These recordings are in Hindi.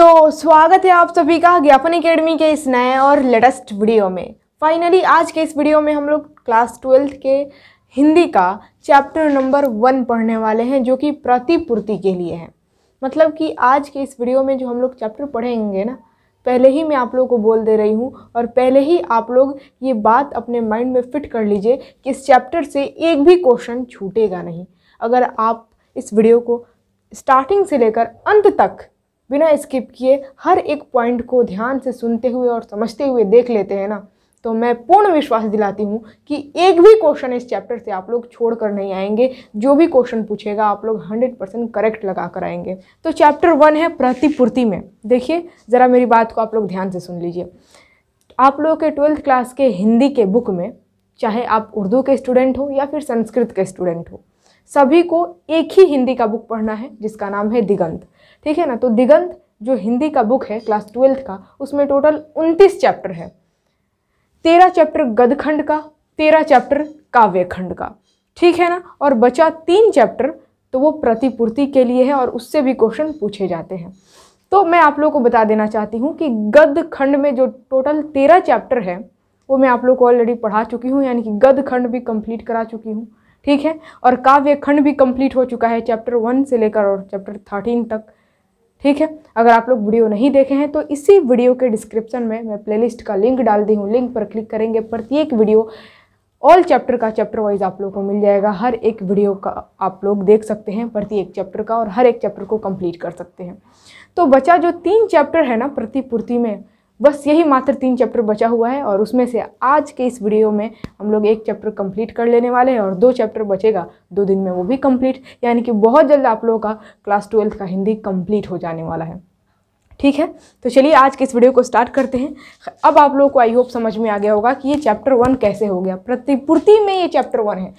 तो स्वागत है आप सभी का ज्ञापन अकेडमी के इस नए और लेटेस्ट वीडियो में फाइनली आज के इस वीडियो में हम लोग क्लास ट्वेल्थ के हिंदी का चैप्टर नंबर वन पढ़ने वाले हैं जो कि प्रतिपूर्ति के लिए है मतलब कि आज के इस वीडियो में जो हम लोग चैप्टर पढ़ेंगे ना पहले ही मैं आप लोगों को बोल दे रही हूँ और पहले ही आप लोग ये बात अपने माइंड में फिट कर लीजिए कि इस चैप्टर से एक भी क्वेश्चन छूटेगा नहीं अगर आप इस वीडियो को स्टार्टिंग से लेकर अंत तक बिना स्किप किए हर एक पॉइंट को ध्यान से सुनते हुए और समझते हुए देख लेते हैं ना तो मैं पूर्ण विश्वास दिलाती हूँ कि एक भी क्वेश्चन इस चैप्टर से आप लोग छोड़कर नहीं आएंगे जो भी क्वेश्चन पूछेगा आप लोग 100 परसेंट करेक्ट लगा कर आएंगे तो चैप्टर वन है प्रतिपूर्ति में देखिए ज़रा मेरी बात को आप लोग ध्यान से सुन लीजिए आप लोग के ट्वेल्थ क्लास के हिंदी के बुक में चाहे आप उर्दू के स्टूडेंट हो या फिर संस्कृत के स्टूडेंट हो सभी को एक ही हिंदी का बुक पढ़ना है जिसका नाम है दिगंत ठीक है ना तो दिगंत जो हिंदी का बुक है क्लास ट्वेल्थ का उसमें टोटल उनतीस चैप्टर है तेरह चैप्टर गदखंड का तेरह चैप्टर काव्यखंड का ठीक है ना और बचा तीन चैप्टर तो वो प्रतिपूर्ति के लिए है और उससे भी क्वेश्चन पूछे जाते हैं तो मैं आप लोगों को बता देना चाहती हूँ कि गद खंड में जो टोटल तेरह चैप्टर है वो मैं आप लोग को ऑलरेडी पढ़ा चुकी हूँ यानी कि गद खंड भी कंप्लीट करा चुकी हूँ ठीक है और काव्य खंड भी कंप्लीट हो चुका है चैप्टर वन से लेकर और चैप्टर थर्टीन तक ठीक है अगर आप लोग वीडियो नहीं देखे हैं तो इसी वीडियो के डिस्क्रिप्शन में मैं प्लेलिस्ट का लिंक डाल दी हूँ लिंक पर क्लिक करेंगे प्रत्येक वीडियो ऑल चैप्टर का चैप्टर वाइज आप लोग को मिल जाएगा हर एक वीडियो का आप लोग देख सकते हैं प्रत्येक चैप्टर का और हर एक चैप्टर को कंप्लीट कर सकते हैं तो बचा जो तीन चैप्टर है ना प्रतिपूर्ति में बस यही मात्र तीन चैप्टर बचा हुआ है और उसमें से आज के इस वीडियो में हम लोग एक चैप्टर कंप्लीट कर लेने वाले हैं और दो चैप्टर बचेगा दो दिन में वो भी कंप्लीट यानी कि बहुत जल्द आप लोगों का क्लास ट्वेल्थ का हिंदी कंप्लीट हो जाने वाला है ठीक है तो चलिए आज के इस वीडियो को स्टार्ट करते हैं अब आप लोगों को आई होप समझ में आ गया होगा कि ये चैप्टर वन कैसे हो गया प्रतिपूर्ति में ये चैप्टर वन है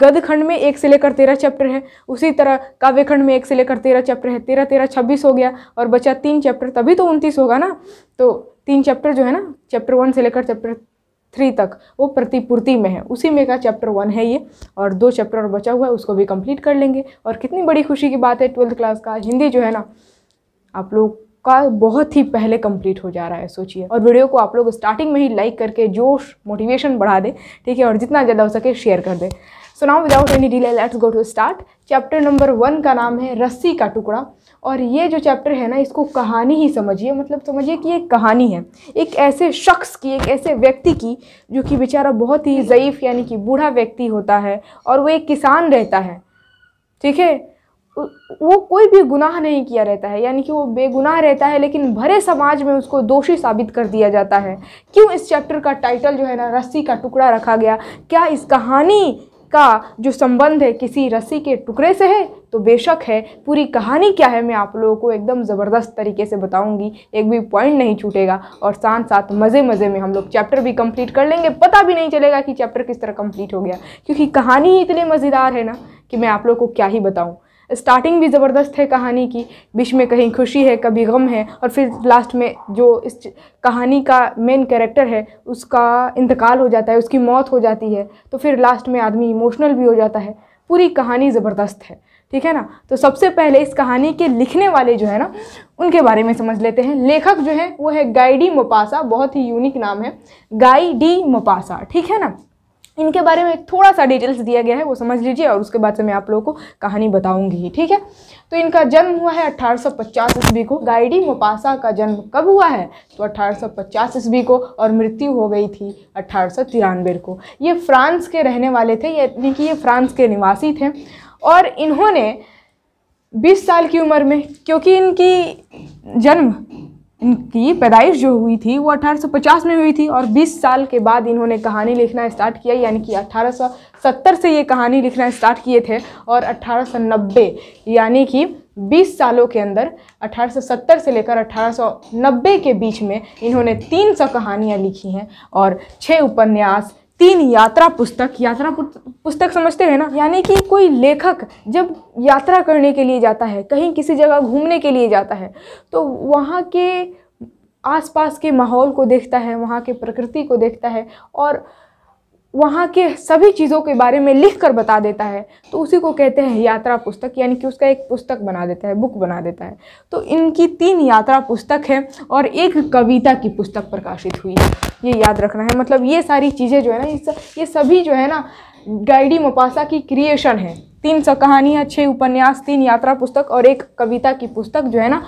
गद खंड में एक से लेकर तेरह चैप्टर है उसी तरह काव्य खंड में एक से लेकर तेरह चैप्टर है तेरह तेरह छब्बीस हो गया और बचा तीन चैप्टर तभी तो उनतीस होगा ना तो तीन चैप्टर जो है ना चैप्टर वन से लेकर चैप्टर थ्री तक वो प्रतिपूर्ति में है उसी में का चैप्टर वन है ये और दो चैप्टर और बचा हुआ है उसको भी कंप्लीट कर लेंगे और कितनी बड़ी खुशी की बात है ट्वेल्थ क्लास का हिंदी जो है ना आप लोग का बहुत ही पहले कंप्लीट हो जा रहा है सोचिए और वीडियो को आप लोग स्टार्टिंग में ही लाइक करके जोश मोटिवेशन बढ़ा दें ठीक है और जितना ज़्यादा हो सके शेयर कर दें so now without any delay let's go to start chapter number one का नाम है रस्सी का टुकड़ा और ये जो चैप्टर है ना इसको कहानी ही समझिए मतलब समझिए कि ये कहानी है एक ऐसे शख्स की एक ऐसे व्यक्ति की जो कि बेचारा बहुत ही ज़यीफ़ यानी कि बूढ़ा व्यक्ति होता है और वो एक किसान रहता है ठीक है वो कोई भी गुनाह नहीं किया रहता है यानी कि वो बेगुनाह रहता है लेकिन भरे समाज में उसको दोषी साबित कर दिया जाता है क्यों इस चैप्टर का टाइटल जो है ना रस्सी का टुकड़ा रखा गया क्या इस कहानी का जो संबंध है किसी रस्सी के टुकड़े से है तो बेशक है पूरी कहानी क्या है मैं आप लोगों को एकदम ज़बरदस्त तरीके से बताऊंगी एक भी पॉइंट नहीं छूटेगा और साथ साथ मज़े मज़े में हम लोग चैप्टर भी कंप्लीट कर लेंगे पता भी नहीं चलेगा कि चैप्टर किस तरह कंप्लीट हो गया क्योंकि कहानी ही इतनी मज़ेदार है ना कि मैं आप लोग को क्या ही बताऊँ स्टार्टिंग भी ज़बरदस्त है कहानी की बीच में कहीं खुशी है कभी गम है और फिर लास्ट में जो इस कहानी का मेन कैरेक्टर है उसका इंतकाल हो जाता है उसकी मौत हो जाती है तो फिर लास्ट में आदमी इमोशनल भी हो जाता है पूरी कहानी ज़बरदस्त है ठीक है ना तो सबसे पहले इस कहानी के लिखने वाले जो है ना उनके बारे में समझ लेते हैं लेखक जो है वो है गाई डी मोपासा बहुत ही यूनिक नाम है गाई डी मोपासा ठीक है ना इनके बारे में थोड़ा सा डिटेल्स दिया गया है वो समझ लीजिए और उसके बाद से मैं आप लोगों को कहानी बताऊंगी ठीक है तो इनका जन्म हुआ है 1850 ईस्वी को गाइडी मोपासा का जन्म कब हुआ है तो 1850 ईस्वी को और मृत्यु हो गई थी अट्ठारह को ये फ्रांस के रहने वाले थे यानी कि ये फ्रांस के निवासी थे और इन्होंने 20 साल की उम्र में क्योंकि इनकी जन्म इनकी पैदाइश जो हुई थी वो 1850 में हुई थी और 20 साल के बाद इन्होंने कहानी लिखना स्टार्ट किया यानी कि 1870 से ये कहानी लिखना स्टार्ट किए थे और 1890 यानी कि 20 सालों के अंदर 1870 से लेकर 1890 के बीच में इन्होंने तीन सौ कहानियाँ लिखी हैं और छः उपन्यास तीन यात्रा पुस्तक यात्रा पुस्तक समझते हैं ना यानी कि कोई लेखक जब यात्रा करने के लिए जाता है कहीं किसी जगह घूमने के लिए जाता है तो वहाँ के आसपास के माहौल को देखता है वहाँ के प्रकृति को देखता है और वहाँ के सभी चीज़ों के बारे में लिख कर बता देता है तो उसी को कहते हैं यात्रा पुस्तक यानी कि उसका एक पुस्तक बना देता है बुक बना देता है तो इनकी तीन यात्रा पुस्तक है और एक कविता की पुस्तक प्रकाशित हुई है ये याद रखना है मतलब ये सारी चीज़ें जो है ना ये, ये सभी जो है ना गाइडी मोपासा की क्रिएशन है तीन सौ कहानियाँ छः उपन्यास तीन यात्रा पुस्तक और एक कविता की पुस्तक जो है ना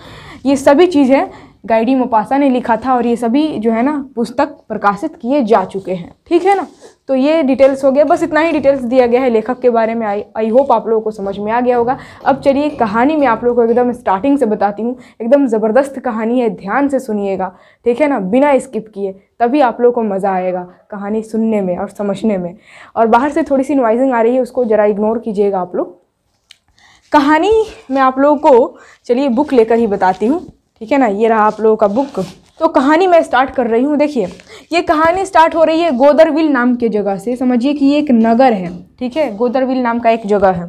ये सभी चीज़ें गाइडी मोपासा ने लिखा था और ये सभी जो है ना पुस्तक प्रकाशित किए जा चुके हैं ठीक है ना तो ये डिटेल्स हो गया बस इतना ही डिटेल्स दिया गया है लेखक के बारे में आई आई होप आप लोगों को समझ में आ गया होगा अब चलिए कहानी में आप लोगों को एकदम स्टार्टिंग से बताती हूँ एकदम ज़बरदस्त कहानी है ध्यान से सुनिएगा ठीक है ना बिना स्किप किए तभी आप लोगों को मज़ा आएगा कहानी सुनने में और समझने में और बाहर से थोड़ी सी नॉइजिंग आ रही है उसको ज़रा इग्नोर कीजिएगा आप लोग कहानी मैं आप लोगों को चलिए बुक लेकर ही बताती हूँ ठीक है ना ये रहा आप लोगों का बुक तो कहानी मैं स्टार्ट कर रही हूँ देखिए ये कहानी स्टार्ट हो रही है गोदरविल नाम के जगह से समझिए कि ये एक नगर है ठीक है गोदरविल नाम का एक जगह है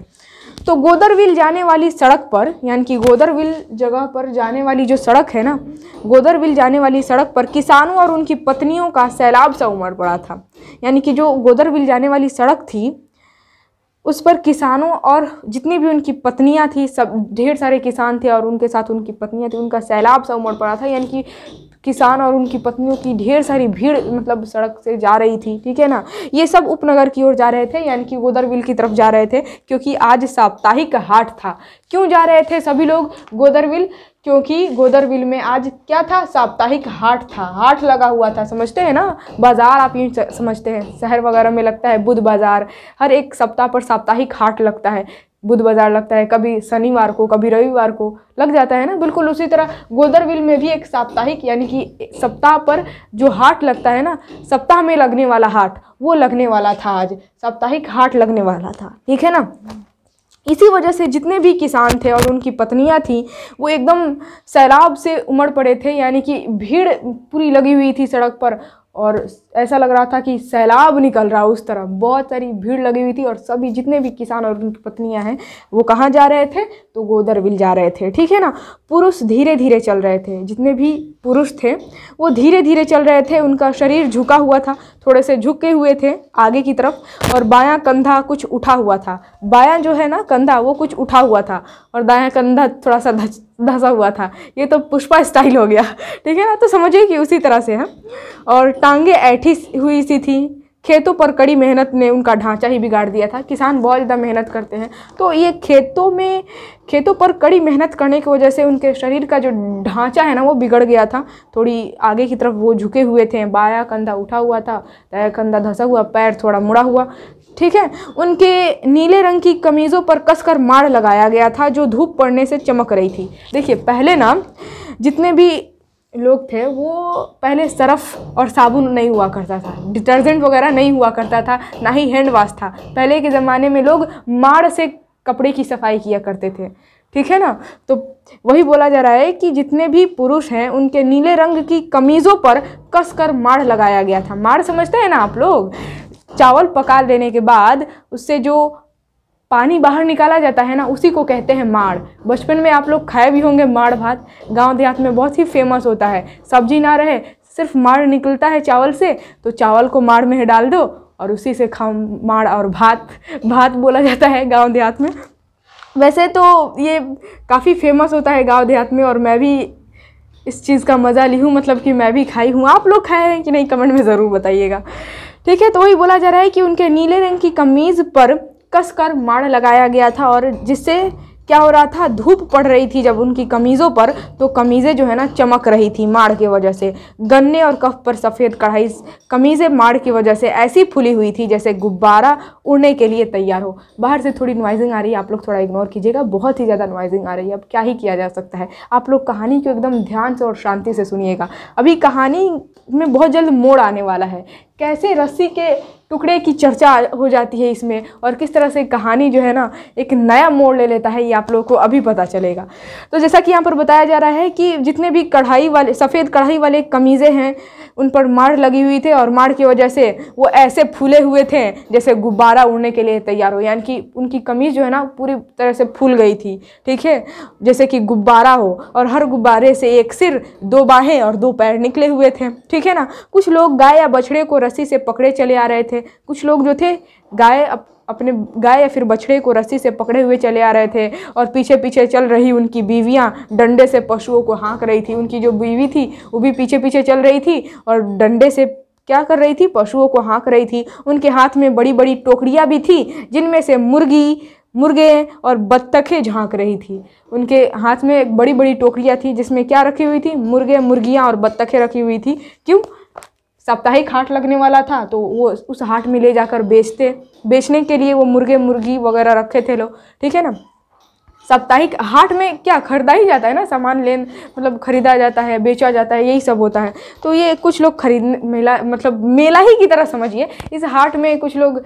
तो गोदरविल जाने वाली सड़क पर यानी कि गोदरविल जगह पर जाने वाली जो सड़क है ना गोदरविल जाने वाली सड़क पर किसानों और उनकी पत्नियों का सैलाब सा उमड़ पड़ा था यानी कि जो गोदरविल जाने वाली सड़क थी उस पर किसानों और जितनी भी उनकी पत्नियां थी सब ढेर सारे किसान थे और उनके साथ उनकी पत्नियां थी उनका सैलाब सा उमड़ पड़ा था यानी कि किसान और उनकी पत्नियों की ढेर सारी भीड़ मतलब सड़क से जा रही थी ठीक है ना ये सब उपनगर की ओर जा रहे थे यानी कि गोदरविल की तरफ जा रहे थे क्योंकि आज साप्ताहिक हाट था क्यों जा रहे थे सभी लोग गोदरविल क्योंकि गोदरविल में आज क्या था साप्ताहिक हाट था हाट लगा हुआ था समझते हैं ना बाज़ार आप यूँ समझते हैं शहर वगैरह में लगता है बुध बाज़ार हर एक सप्ताह पर साप्ताहिक हाट लगता है बुध बाज़ार लगता है कभी शनिवार को कभी रविवार को लग जाता है ना बिल्कुल उसी तरह गोदरविल में भी एक साप्ताहिक यानी कि सप्ताह पर जो हाट लगता है ना सप्ताह में लगने वाला हाट वो लगने वाला था आज साप्ताहिक हाट लगने वाला था ठीक है ना इसी वजह से जितने भी किसान थे और उनकी पत्नियां थीं वो एकदम सैलाब से उमड़ पड़े थे यानी कि भीड़ पूरी लगी हुई थी सड़क पर और ऐसा लग रहा था कि सैलाब निकल रहा उस तरफ बहुत सारी भीड़ लगी हुई थी और सभी जितने भी किसान और उनकी पत्नियां हैं वो कहाँ जा रहे थे तो गोदरविल जा रहे थे ठीक है ना पुरुष धीरे धीरे चल रहे थे जितने भी पुरुष थे वो धीरे धीरे चल रहे थे उनका शरीर झुका हुआ था थोड़े से झुके हुए थे आगे की तरफ और बायाँ कंधा कुछ उठा हुआ था बायाँ जो है ना कंधा वो कुछ उठा हुआ था और दायाँ कंधा थोड़ा सा धस धसा हुआ था ये तो पुष्पा स्टाइल हो गया ठीक है ना तो समझिए कि उसी तरह से है और टांगे ऐठी बैठी हुई सी थी खेतों पर कड़ी मेहनत ने उनका ढांचा ही बिगाड़ दिया था किसान बहुत ज़्यादा मेहनत करते हैं तो ये खेतों में खेतों पर कड़ी मेहनत करने की वजह से उनके शरीर का जो ढांचा है ना वो बिगड़ गया था थोड़ी आगे की तरफ वो झुके हुए थे बाया कंधा उठा हुआ था दाया कंधा धंसा हुआ पैर थोड़ा मुड़ा हुआ ठीक है उनके नीले रंग की कमीज़ों पर कसकर मार लगाया गया था जो धूप पड़ने से चमक रही थी देखिए पहले ना जितने भी लोग थे वो पहले सर्फ और साबुन नहीं हुआ करता था डिटर्जेंट वगैरह नहीं हुआ करता था ना ही हैंड वॉश था पहले के ज़माने में लोग माड़ से कपड़े की सफाई किया करते थे ठीक है ना तो वही बोला जा रहा है कि जितने भी पुरुष हैं उनके नीले रंग की कमीज़ों पर कसकर माड़ लगाया गया था माड़ समझते हैं ना आप लोग चावल पका लेने के बाद उससे जो पानी बाहर निकाला जाता है ना उसी को कहते हैं माड़ बचपन में आप लोग खाए भी होंगे माड़ भात गांव देहात में बहुत ही फेमस होता है सब्जी ना रहे सिर्फ माड़ निकलता है चावल से तो चावल को माड़ में डाल दो और उसी से खाओ माड़ और भात भात बोला जाता है गाँव देहात में वैसे तो ये काफ़ी फेमस होता है गाँव देहात में और मैं भी इस चीज़ का मज़ा ली हूँ मतलब कि मैं भी खाई हूँ आप लोग खाए हैं कि नहीं कमेंट में ज़रूर बताइएगा ठीक है तो वही बोला जा रहा है कि उनके नीले रंग की कमीज़ पर कसकर मार लगाया गया था और जिससे क्या हो रहा था धूप पड़ रही थी जब उनकी कमीज़ों पर तो कमीज़ें जो है ना चमक रही थी माड़ की वजह से गन्ने और कफ पर सफ़ेद कढ़ाई कमीज़ें माड़ की वजह से ऐसी फुली हुई थी जैसे गुब्बारा उड़ने के लिए तैयार हो बाहर से थोड़ी नॉइजिंग आ रही है आप लोग थोड़ा इग्नोर कीजिएगा बहुत ही ज़्यादा नॉइजिंग आ रही है अब क्या ही किया जा सकता है आप लोग कहानी को एकदम ध्यान से और शांति से सुनिएगा अभी कहानी में बहुत जल्द मोड़ आने वाला है कैसे रस्सी के टुकड़े की चर्चा हो जाती है इसमें और किस तरह से कहानी जो है ना एक नया मोड़ ले लेता है ये आप लोगों को अभी पता चलेगा तो जैसा कि यहाँ पर बताया जा रहा है कि जितने भी कढ़ाई वाले सफ़ेद कढ़ाई वाले कमीज़ें हैं उन पर मार लगी हुई थी और मार की वजह से वो ऐसे फूले हुए थे जैसे गुब्बारा उड़ने के लिए तैयार हो यानी कि उनकी कमीज़ जो है ना पूरी तरह से फूल गई थी ठीक है जैसे कि गुब्बारा हो और हर गुब्बारे से एक सिर दो बाहें और दो पैर निकले हुए थे ठीक है ना कुछ लोग गाय या बछड़े को रस्सी से पकड़े चले आ रहे थे थे कुछ लोग जो थे गाय अप, अपने गाय या फिर बछड़े को रस्सी से पकड़े हुए चले आ रहे थे और पीछे पीछे चल रही उनकी बीवियाँ डंडे से पशुओं को हाँक रही थी उनकी जो बीवी थी वो भी पीछे पीछे चल रही थी और डंडे से क्या कर रही थी पशुओं को हाँक रही थी उनके हाथ में बड़ी बड़ी टोकरियाँ भी थी जिनमें से मुर्गी मुर्गे और बत्तखें झांक रही थी उनके हाथ में एक बड़ी बड़ी टोकरियाँ थी जिसमें क्या रखी हुई थी मुर्गे मुर्गियाँ और बत्तखें रखी हुई थी क्यों साप्ताहिक हाट लगने वाला था तो वो उस हाट में ले जाकर बेचते बेचने के लिए वो मुर्गे मुर्गी वगैरह रखे थे लोग ठीक है ना साप्ताहिक हाट में क्या खरीदा ही जाता है ना सामान लेन मतलब खरीदा जाता है बेचा जाता है यही सब होता है तो ये कुछ लोग खरीद मेला मतलब मेला ही की तरह समझिए इस हाट में कुछ लोग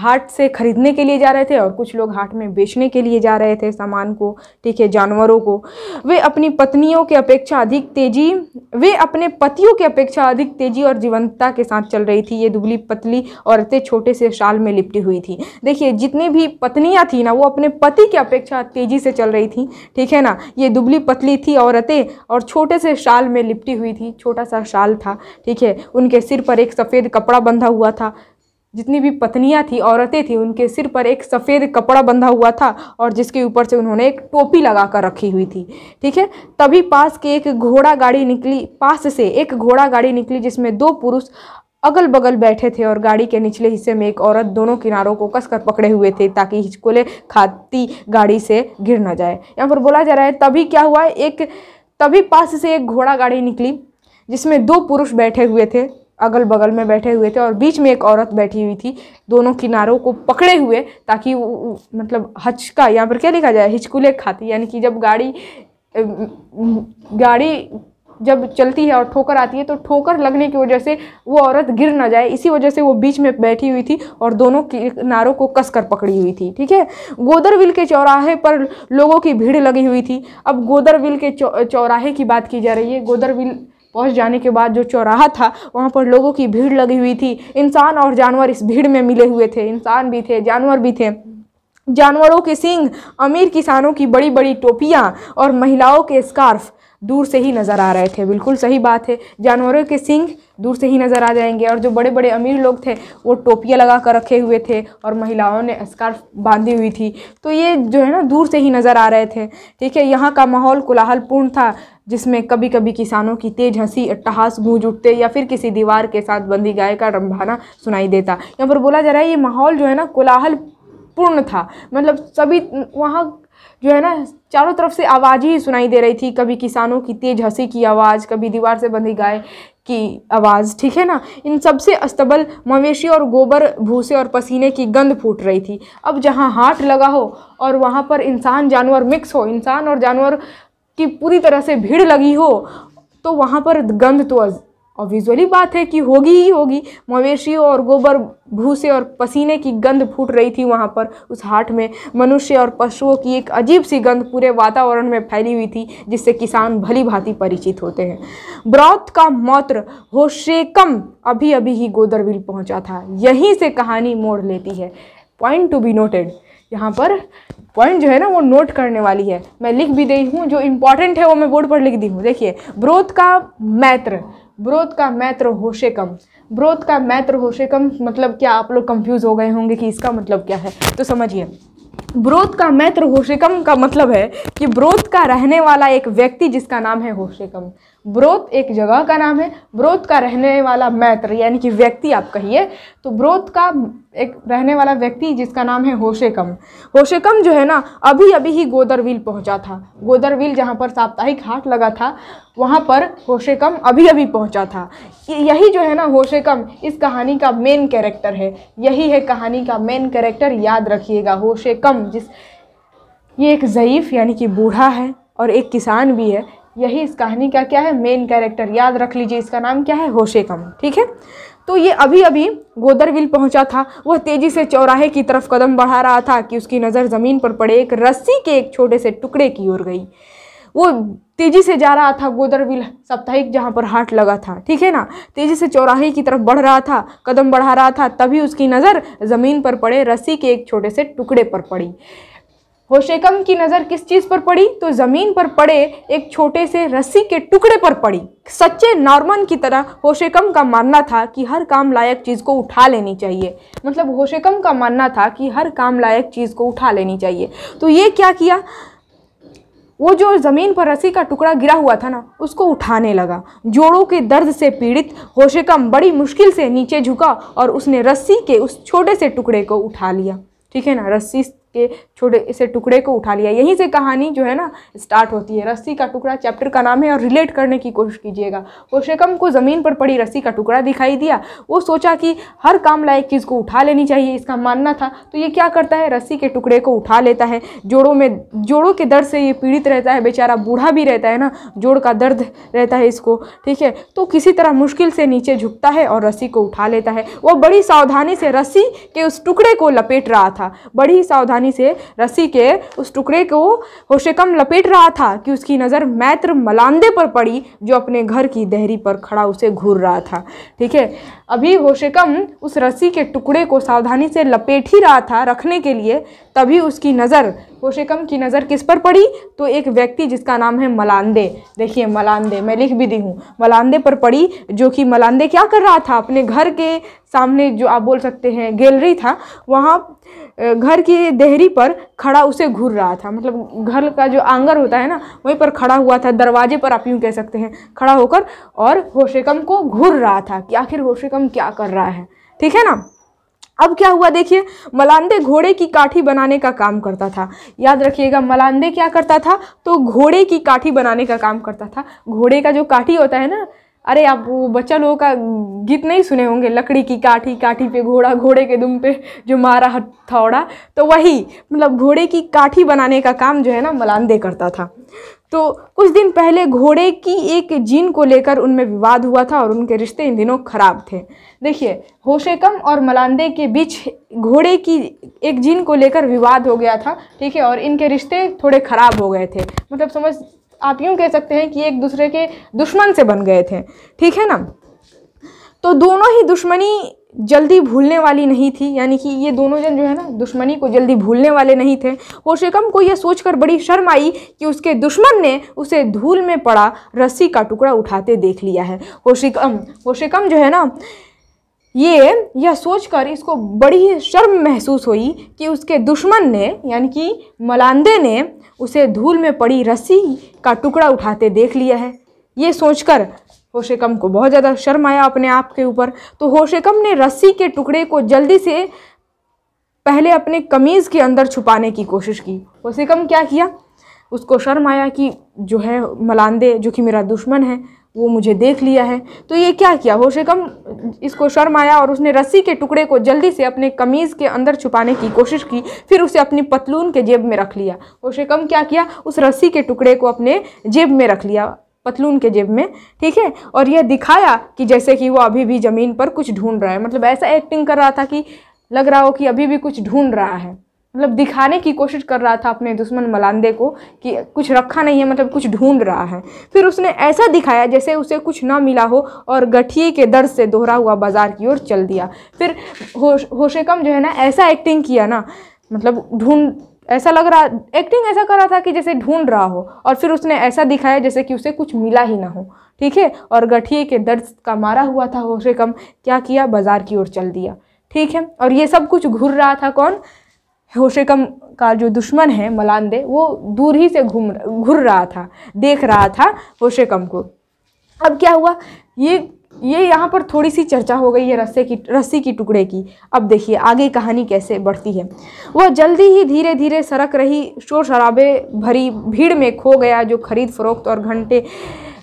हाट से ख़रीदने के लिए जा रहे थे और कुछ लोग हाट में बेचने के लिए जा रहे थे सामान को ठीक है जानवरों को वे अपनी पत्नियों के अपेक्षा अधिक तेज़ी वे अपने पतियों के अपेक्षा अधिक तेज़ी और जीवंतता के साथ चल रही थी ये दुबली पतली औरतें छोटे से शाल में लिपटी हुई थी देखिए जितनी भी पत्नियाँ थी ना वो अपने पति की अपेक्षा तेज़ी से चल रही थी ठीक है ना ये दुबली पतली थी औरतें और छोटे से शाल में लिपटी हुई थी छोटा सा शाल था ठीक है उनके सिर पर एक सफ़ेद कपड़ा बंधा हुआ था जितनी भी पत्नियां थी औरतें थी उनके सिर पर एक सफ़ेद कपड़ा बंधा हुआ था और जिसके ऊपर से उन्होंने एक टोपी लगा कर रखी हुई थी ठीक है तभी पास के एक घोड़ा गाड़ी निकली पास से एक घोड़ा गाड़ी निकली जिसमें दो पुरुष अगल बगल बैठे थे और गाड़ी के निचले हिस्से में एक औरत दोनों किनारों को कसकर पकड़े हुए थे ताकि हिचकोले खाती गाड़ी से गिर ना जाए यहाँ पर बोला जा रहा है तभी क्या हुआ एक तभी पास से एक घोड़ा गाड़ी निकली जिसमें दो पुरुष बैठे हुए थे अगल बगल में बैठे हुए थे और बीच में एक औरत बैठी हुई थी दोनों किनारों को पकड़े हुए ताकि मतलब हचका यहाँ पर क्या लिखा जाए हिचकुले खाती यानी कि जब गाड़ी गाड़ी जब चलती है और ठोकर आती है तो ठोकर लगने की वजह से वो औरत गिर ना जाए इसी वजह से वो बीच में बैठी हुई थी और दोनों किनारों को कसकर पकड़ी हुई थी ठीक है गोदरविल के चौराहे पर लोगों की भीड़ लगी हुई थी अब गोदरविल के चौ, चौराहे की बात की जा रही है गोदरविल पहुंच जाने के बाद जो चौराहा था वहाँ पर लोगों की भीड़ लगी हुई थी इंसान और जानवर इस भीड़ में मिले हुए थे इंसान भी थे जानवर भी थे जानवरों के सिंग अमीर किसानों की बड़ी बड़ी टोपियाँ और महिलाओं के स्कार्फ दूर से ही नज़र आ रहे थे बिल्कुल सही बात है जानवरों के सिंग दूर से ही नज़र आ जाएंगे और जो बड़े बड़े अमीर लोग थे वो टोपियाँ लगा कर रखे हुए थे और महिलाओं ने स्कार्फ बांधी हुई थी तो ये जो है ना दूर से ही नज़र आ रहे थे ठीक है यहाँ का माहौल कोलाहलपूर्ण था जिसमें कभी कभी किसानों की तेज हंसी अट्टहास गूंज उठते या फिर किसी दीवार के साथ बंदी गाय का रंभाना सुनाई देता यहाँ पर बोला जा रहा है ये माहौल जो है ना कोलाहल पूर्ण था मतलब सभी वहाँ जो है ना चारों तरफ से आवाज़ ही सुनाई दे रही थी कभी किसानों की तेज हंसी की आवाज़ कभी दीवार से बंधी गाय की आवाज़ ठीक है ना इन सबसे अस्तबल मवेशी और गोबर भूसे और पसीने की गंध फूट रही थी अब जहाँ हाट लगा हो और वहाँ पर इंसान जानवर मिक्स हो इंसान और जानवर कि पूरी तरह से भीड़ लगी हो तो वहाँ पर गंध तो ऑब्वियसली बात है कि होगी ही होगी मवेशी और गोबर भूसे और पसीने की गंध फूट रही थी वहाँ पर उस हाट में मनुष्य और पशुओं की एक अजीब सी गंध पूरे वातावरण में फैली हुई थी जिससे किसान भली भांति परिचित होते हैं ब्रौत का मौत्र होशेकम अभी अभी ही गोदरविल पहुँचा था यहीं से कहानी मोड़ लेती है पॉइंट टू बी नोटेड यहाँ पर पॉइंट जो है ना वो नोट करने वाली है मैं लिख भी दी हूँ जो इम्पॉर्टेंट है वो मैं बोर्ड पर लिख दी हूँ देखिए ब्रोथ का मैत्र ब्रोथ का मैत्र होशे कम ब्रोथ का मैत्र होशे कम मतलब क्या आप लोग कंफ्यूज हो गए होंगे कि इसका मतलब क्या है तो समझिए ब्रोथ का मैत्र कम का मतलब है कि ब्रोथ का रहने वाला एक व्यक्ति जिसका नाम है कम ब्रोथ एक जगह का नाम है ब्रोथ का रहने वाला मैत्र यानी कि व्यक्ति आप कहिए तो ब्रोथ का एक रहने वाला व्यक्ति जिसका नाम है होशेकम होशेकम जो है ना अभी अभी ही गोदरवील पहुंचा था गोदरवील जहां पर साप्ताहिक हाट लगा था वहां पर होशेकम अभी अभी पहुंचा था यही जो है ना होशेकम इस कहानी का मेन कैरेक्टर है यही है कहानी का मेन कैरेक्टर याद रखिएगा होशेकम जिस ये एक ज़यीफ़ यानी कि बूढ़ा है और एक किसान भी है यही इस कहानी का क्या है मेन कैरेक्टर याद रख लीजिए इसका नाम क्या है होशे कम ठीक है तो ये अभी अभी गोदरविल पहुंचा था वह तेजी से चौराहे की तरफ कदम बढ़ा रहा था कि उसकी नज़र ज़मीन पर पड़े एक रस्सी के एक छोटे से टुकड़े की ओर गई वो तेजी से जा रहा था गोदरविल साप्ताहिक जहाँ पर हाट लगा था ठीक है ना तेजी से चौराहे की तरफ बढ़ रहा था कदम बढ़ा रहा था तभी उसकी नज़र ज़मीन पर पड़े रस्सी के एक छोटे से टुकड़े पर पड़ी वो की नज़र किस चीज़ पर पड़ी तो ज़मीन पर पड़े एक छोटे से रस्सी के टुकड़े पर पड़ी सच्चे नॉर्मन की तरह होशेकम का मानना था कि हर काम लायक चीज़ को उठा लेनी चाहिए मतलब होशेकम का मानना था कि हर काम लायक चीज़ को उठा लेनी चाहिए तो ये क्या किया वो जो ज़मीन पर रस्सी का टुकड़ा गिरा हुआ था ना उसको उठाने लगा जोड़ों के दर्द से पीड़ित होशेकम बड़ी मुश्किल से नीचे झुका और उसने रस्सी के उस छोटे से टुकड़े को उठा लिया ठीक है ना रस्सी के छोटे इसे टुकड़े को उठा लिया यहीं से कहानी जो है ना स्टार्ट होती है रस्सी का टुकड़ा चैप्टर का नाम है और रिलेट करने की कोशिश कीजिएगा वो शेकम को ज़मीन पर पड़ी रस्सी का टुकड़ा दिखाई दिया वो सोचा कि हर काम लायक चीज़ को उठा लेनी चाहिए इसका मानना था तो ये क्या करता है रस्सी के टुकड़े को उठा लेता है जोड़ों में जोड़ों के दर्द से ये पीड़ित रहता है बेचारा बूढ़ा भी रहता है ना जोड़ का दर्द रहता है इसको ठीक है तो किसी तरह मुश्किल से नीचे झुकता है और रस्सी को उठा लेता है वो बड़ी सावधानी से रस्सी के उस टुकड़े को लपेट रहा था बड़ी सावधानी सावधानी से रस्सी के उस टुकड़े को होशेकम लपेट रहा था कि उसकी नज़र मैत्र मलांदे पर पड़ी जो अपने घर की दहरी पर खड़ा उसे घूर रहा था ठीक है अभी होशेकम उस रस्सी के टुकड़े को सावधानी से लपेट ही रहा था रखने के लिए तभी उसकी नज़र होशिकम की नज़र किस पर पड़ी तो एक व्यक्ति जिसका नाम है मलांदे देखिए मलांदे मैं लिख भी दी हूँ मलांदे पर पड़ी जो कि मलांदे क्या कर रहा था अपने घर के सामने जो आप बोल सकते हैं गैलरी था वहाँ घर की देहरी पर खड़ा उसे घूर रहा था मतलब घर का जो आंगर होता है ना वहीं पर खड़ा हुआ था दरवाजे पर आप यूँ कह सकते हैं खड़ा होकर और होशेकम को घूर रहा था कि आखिर होशेकम क्या कर रहा है ठीक है ना अब क्या हुआ देखिए मलांदे घोड़े की काठी बनाने का काम करता था याद रखिएगा मलांदे क्या करता था तो घोड़े की काठी बनाने का काम करता था घोड़े का जो काठी होता है ना अरे आप वो बच्चा लोगों का गीत नहीं सुने होंगे लकड़ी की काठी काठी पे घोड़ा घोड़े के दुम पे जो मारा हथौड़ा तो वही मतलब घोड़े की काठी बनाने का काम जो है ना मलांदे करता था तो कुछ दिन पहले घोड़े की एक जीन को लेकर उनमें विवाद हुआ था और उनके रिश्ते इन दिनों खराब थे देखिए होशेकम और मलांदे के बीच घोड़े की एक जीन को लेकर विवाद हो गया था ठीक है और इनके रिश्ते थोड़े ख़राब हो गए थे मतलब समझ आप यूँ कह सकते हैं कि एक दूसरे के दुश्मन से बन गए थे ठीक है ना तो दोनों ही दुश्मनी जल्दी भूलने वाली नहीं थी यानी कि ये दोनों जन जो है ना दुश्मनी को जल्दी भूलने वाले नहीं थे होशिकम को यह सोचकर बड़ी शर्म आई कि उसके दुश्मन ने उसे धूल में पड़ा रस्सी का टुकड़ा उठाते देख लिया है होशिकम होशिकम जो है ना ये यह सोचकर इसको बड़ी ही शर्म महसूस हुई कि उसके दुश्मन ने यानी कि मलांदे ने उसे धूल में पड़ी रस्सी का टुकड़ा उठाते देख लिया है ये सोचकर होशेकम को बहुत ज़्यादा शर्म आया अपने आप के ऊपर तो होशेकम ने रस्सी के टुकड़े को जल्दी से पहले अपने कमीज़ के अंदर छुपाने की कोशिश की होशेकम क्या किया उसको शर्म आया कि जो है मलांदे जो कि मेरा दुश्मन है वो मुझे देख लिया है तो ये क्या किया होशेकम इसको शर्म आया और उसने रस्सी के टुकड़े को जल्दी से अपने कमीज़ के अंदर छुपाने की कोशिश की फिर उसे अपनी पतलून के जेब में रख लिया होशेकम क्या किया उस रस्सी के टुकड़े को अपने जेब में रख लिया पतलून के जेब में ठीक है और यह दिखाया कि जैसे कि वो अभी भी ज़मीन पर कुछ ढूंढ रहा है मतलब ऐसा एक्टिंग कर रहा था कि लग रहा हो कि अभी भी कुछ ढूंढ रहा है मतलब दिखाने की कोशिश कर रहा था अपने दुश्मन मलांदे को कि कुछ रखा नहीं है मतलब कुछ ढूंढ रहा है फिर उसने ऐसा दिखाया जैसे उसे कुछ ना मिला हो और गठिए के दर्द से दोहरा हुआ बाज़ार की ओर चल दिया फिर होश होशेकम जो है ना ऐसा एक्टिंग किया ना मतलब ढूंढ ऐसा लग रहा एक्टिंग ऐसा कर रहा था कि जैसे ढूंढ रहा हो और फिर उसने ऐसा दिखाया जैसे कि उसे कुछ मिला ही ना हो ठीक है और गठिए के दर्द का मारा हुआ था होशेकम क्या किया बाज़ार की ओर चल दिया ठीक है और ये सब कुछ घूर रहा था कौन होशेकम का जो दुश्मन है मलानदे वो दूर ही से घूम घूर रहा था देख रहा था होशेकम को अब क्या हुआ ये ये यहाँ पर थोड़ी सी चर्चा हो गई है रस्से की रस्सी की टुकड़े की अब देखिए आगे कहानी कैसे बढ़ती है वह जल्दी ही धीरे धीरे सरक रही शोर शराबे भरी भीड़ में खो गया जो खरीद फरोख्त और घंटे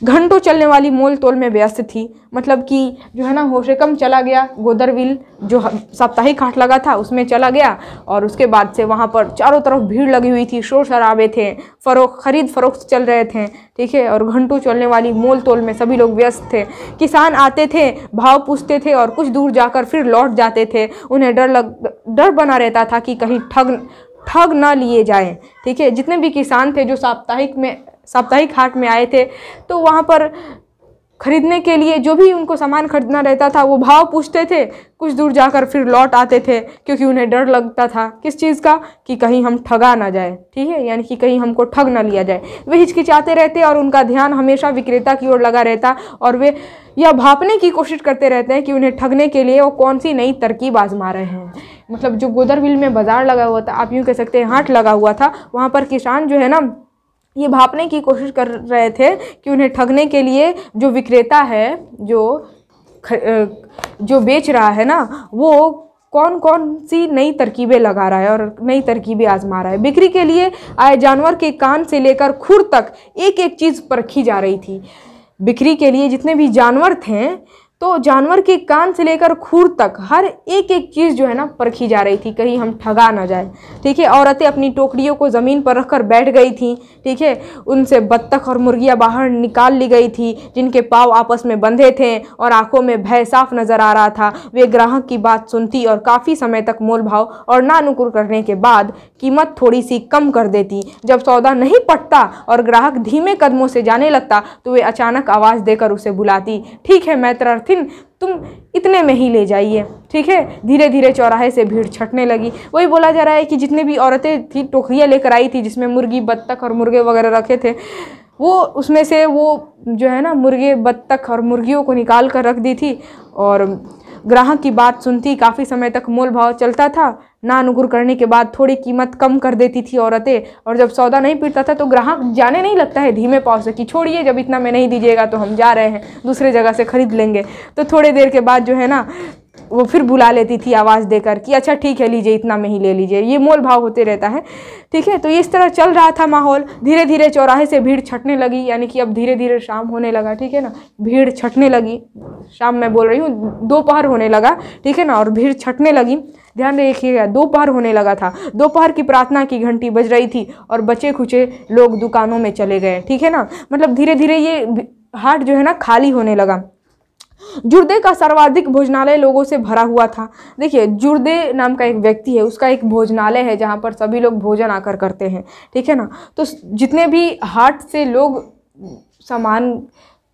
घंटों चलने वाली मोल तोल में व्यस्त थी मतलब कि जो है ना होशेकम चला गया गोदरविल जो साप्ताहिक हाट लगा था उसमें चला गया और उसके बाद से वहाँ पर चारों तरफ भीड़ लगी हुई थी शोर शराबे थे फ़रोख खरीद फरोख्त चल रहे थे ठीक है और घंटों चलने वाली मोल तोल में सभी लोग व्यस्त थे किसान आते थे भाव पूछते थे और कुछ दूर जाकर फिर लौट जाते थे उन्हें डर लग डर बना रहता था कि कहीं ठग ठग ना लिए जाएँ ठीक है जितने भी किसान थे जो साप्ताहिक में साप्ताहिक हाट में आए थे तो वहाँ पर खरीदने के लिए जो भी उनको सामान खरीदना रहता था वो भाव पूछते थे कुछ दूर जाकर फिर लौट आते थे क्योंकि उन्हें डर लगता था किस चीज़ का कि कहीं हम ठगा ना जाए ठीक है यानी कि कहीं हमको ठग ना लिया जाए वे हिचकिचाते रहते और उनका ध्यान हमेशा विक्रेता की ओर लगा रहता और वे यह भापने की कोशिश करते रहते हैं कि उन्हें ठगने के लिए वो कौन सी नई तरकीब आजमा रहे हैं मतलब जो गोदरविल में बाज़ार लगा हुआ था आप यूँ कह सकते हैं हाट लगा हुआ था वहाँ पर किसान जो है ना ये भापने की कोशिश कर रहे थे कि उन्हें ठगने के लिए जो विक्रेता है जो जो बेच रहा है ना वो कौन कौन सी नई तरकीबें लगा रहा है और नई तरकीबें आजमा रहा है बिक्री के लिए आए जानवर के कान से लेकर खुर तक एक एक चीज़ परखी जा रही थी बिक्री के लिए जितने भी जानवर थे तो जानवर के कान से लेकर खूर तक हर एक एक चीज़ जो है ना परखी जा रही थी कहीं हम ठगा ना जाए ठीक है औरतें अपनी टोकरियों को ज़मीन पर रखकर बैठ गई थी ठीक है उनसे बत्तख और मुर्गियाँ बाहर निकाल ली गई थी जिनके पाव आपस में बंधे थे और आंखों में भय साफ नज़र आ रहा था वे ग्राहक की बात सुनती और काफ़ी समय तक मोल भाव और नानुकुर करने के बाद कीमत थोड़ी सी कम कर देती जब सौदा नहीं पटता और ग्राहक धीमे कदमों से जाने लगता तो वे अचानक आवाज़ देकर उसे बुलाती ठीक है मैत्र फिर तुम इतने में ही ले जाइए ठीक है धीरे धीरे चौराहे से भीड़ छटने लगी वही बोला जा रहा है कि जितने भी औरतें थी टोकरियाँ लेकर आई थी जिसमें मुर्गी बत्तख और मुर्गे वगैरह रखे थे वो उसमें से वो जो है ना मुर्गे बत्तख और मुर्गियों को निकाल कर रख दी थी और ग्राहक की बात सुनती काफ़ी समय तक मोल भाव चलता था ना अनुगुर करने के बाद थोड़ी कीमत कम कर देती थी औरतें और जब सौदा नहीं पीटता था तो ग्राहक जाने नहीं लगता है धीमे पाव से कि छोड़िए जब इतना में नहीं दीजिएगा तो हम जा रहे हैं दूसरे जगह से ख़रीद लेंगे तो थोड़ी देर के बाद जो है ना वो फिर बुला लेती थी आवाज़ देकर कि अच्छा ठीक है लीजिए इतना में ही ले लीजिए ये मोल भाव होते रहता है ठीक है तो इस तरह चल रहा था माहौल धीरे धीरे चौराहे से भीड़ छटने लगी यानी कि अब धीरे धीरे शाम होने लगा ठीक है ना भीड़ छटने लगी शाम मैं बोल रही हूँ दोपहर होने लगा ठीक है ना और भीड़ छटने लगी ध्यान रखिएगा दोपहर होने लगा था दोपहर की प्रार्थना की घंटी बज रही थी और बचे खुचे लोग दुकानों में चले गए ठीक है ना मतलब धीरे धीरे ये हाट जो है ना खाली होने लगा जुर्दे का सर्वाधिक भोजनालय लोगों से भरा हुआ था देखिए जुर्दे नाम का एक व्यक्ति है उसका एक भोजनालय है जहाँ पर सभी लोग भोजन आकर करते हैं ठीक है ना तो जितने भी हाट से लोग सामान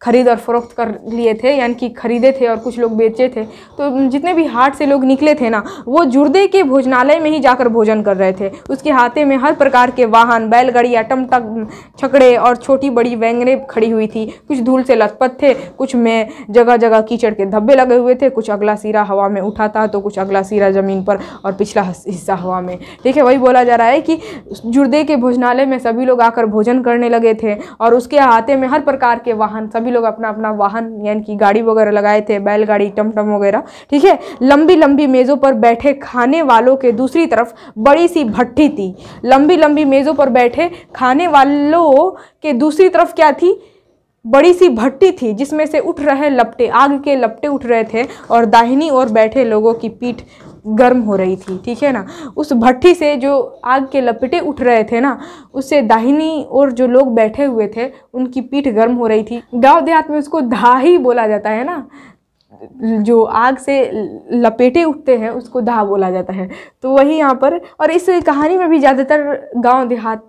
खरीद और फरोख्त कर लिए थे यानी कि खरीदे थे और कुछ लोग बेचे थे तो जितने भी हाट से लोग निकले थे ना वो जुर्दे के भोजनालय में ही जाकर भोजन कर रहे थे उसके हाथे में हर प्रकार के वाहन बैलगाड़ियाँ टमटक छकड़े और छोटी बड़ी वैंगने खड़ी हुई थी कुछ धूल से लथपथ थे कुछ में जगह जगह कीचड़ के धब्बे लगे हुए थे कुछ अगला सीरा हवा में उठा था तो कुछ अगला सीरा ज़मीन पर और पिछला हिस्सा हवा में ठीक है वही बोला जा रहा है कि जुर्दे के भोजनालय में सभी लोग आकर भोजन करने लगे थे और उसके हाथे में हर प्रकार के वाहन सभी सभी लोग अपना अपना वाहन यानी कि गाड़ी वगैरह लगाए थे बैलगाड़ी टमटम वगैरह ठीक है लंबी लंबी मेज़ों पर बैठे खाने वालों के दूसरी तरफ बड़ी सी भट्टी थी लंबी लंबी मेज़ों पर बैठे खाने वालों के दूसरी तरफ क्या थी बड़ी सी भट्टी थी जिसमें से उठ रहे लपटे आग के लपटे उठ रहे थे और दाहिनी ओर बैठे लोगों की पीठ गर्म हो रही थी ठीक है ना उस भट्टी से जो आग के लपेटे उठ रहे थे ना उससे दाहिनी और जो लोग बैठे हुए थे उनकी पीठ गर्म हो रही थी गांव देहात में उसको धाही बोला जाता है ना जो आग से लपेटे उठते हैं उसको धा बोला जाता है तो वही यहाँ पर और इस कहानी में भी ज़्यादातर गांव देहात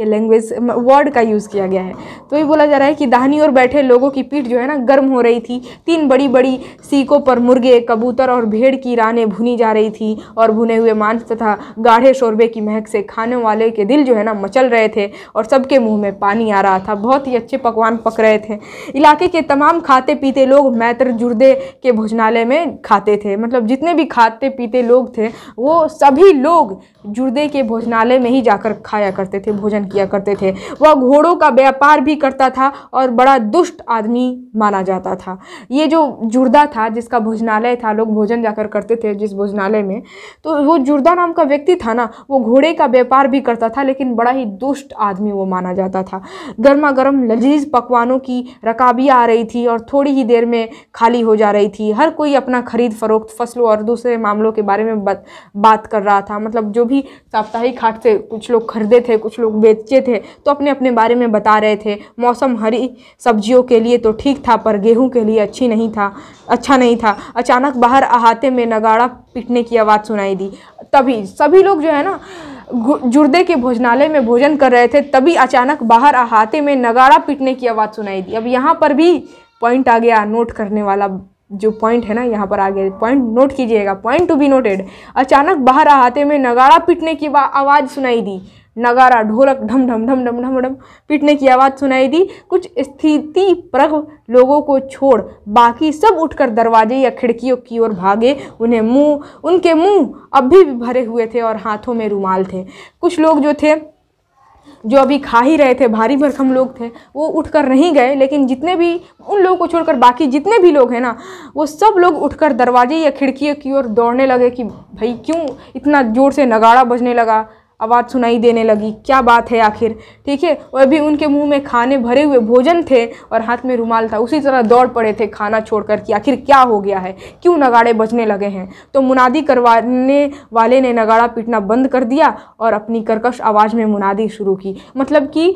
के लैंग्वेज वर्ड का यूज़ किया गया है तो ये बोला जा रहा है कि दाहनी ओर बैठे लोगों की पीठ जो है ना गर्म हो रही थी तीन बड़ी बड़ी सीकों पर मुर्गे कबूतर और भेड़ की रानें भुनी जा रही थी और भुने हुए मांस तथा गाढ़े शोरबे की महक से खाने वाले के दिल जो है ना मचल रहे थे और सबके मुँह में पानी आ रहा था बहुत ही अच्छे पकवान पक रहे थे इलाके के तमाम खाते पीते लोग मैत्र जुर्दे के भोजनालय में खाते थे मतलब जितने भी खाते पीते लोग थे वो सभी लोग जुर्दे के भोजनालय में ही जाकर खाया करते थे भोजन किया करते थे वह घोड़ों का व्यापार भी करता था और बड़ा दुष्ट आदमी माना जाता था ये जो जुर्दा था जिसका भोजनालय था लोग भोजन जाकर करते थे जिस भोजनालय में तो वो जुर्दा नाम का व्यक्ति था ना वो घोड़े का व्यापार भी करता था लेकिन बड़ा ही दुष्ट आदमी वो माना जाता था गर्मा गर्म लजीज पकवानों की रकाबी आ रही थी और थोड़ी ही देर में खाली हो जा रही थी हर कोई अपना खरीद फरोख्त फसलों और दूसरे मामलों के बारे में बात कर रहा था मतलब जो भी साप्ताहिक हाट से कुछ लोग खरीदे थे कुछ लोग बेचे थे तो अपने अपने बारे में बता रहे थे मौसम हरी सब्जियों के लिए तो ठीक था पर गेहूँ के लिए अच्छी नहीं था अच्छा नहीं था अचानक बाहर अहाते में नगाड़ा पीटने की आवाज़ सुनाई दी तभी सभी लोग जो है ना जुर्दे के भोजनालय में भोजन कर रहे थे तभी अचानक बाहर अहाते में नगाड़ा पीटने की आवाज़ सुनाई दी अब यहाँ पर भी पॉइंट आ गया नोट करने वाला जो पॉइंट है ना यहाँ पर आ गया पॉइंट नोट कीजिएगा पॉइंट टू बी नोटेड अचानक बाहर अहाते में नगाड़ा पीटने की आवाज़ सुनाई दी नगारा ढोलक ढम ढम ढम ढम ढम ढम पीटने की आवाज़ सुनाई दी कुछ स्थिति प्रभ लोगों को छोड़ बाकी सब उठकर दरवाजे या खिड़कियों की ओर भागे उन्हें मुंह उनके मुंह अब भी भरे हुए थे और हाथों में रुमाल थे कुछ लोग जो थे जो अभी खा ही रहे थे भारी भरकम लोग थे वो उठकर नहीं गए लेकिन जितने भी उन लोगों को छोड़कर बाकी जितने भी लोग हैं ना वो सब लोग उठकर दरवाजे या खिड़कियों की ओर दौड़ने लगे कि भाई क्यों इतना ज़ोर से नगाड़ा बजने लगा आवाज़ सुनाई देने लगी क्या बात है आखिर ठीक है और भी उनके मुंह में खाने भरे हुए भोजन थे और हाथ में रुमाल था उसी तरह दौड़ पड़े थे खाना छोड़कर कि आखिर क्या हो गया है क्यों नगाड़े बजने लगे हैं तो मुनादी करवाने वाले ने नगाड़ा पीटना बंद कर दिया और अपनी कर्कश आवाज़ में मुनादी शुरू की मतलब कि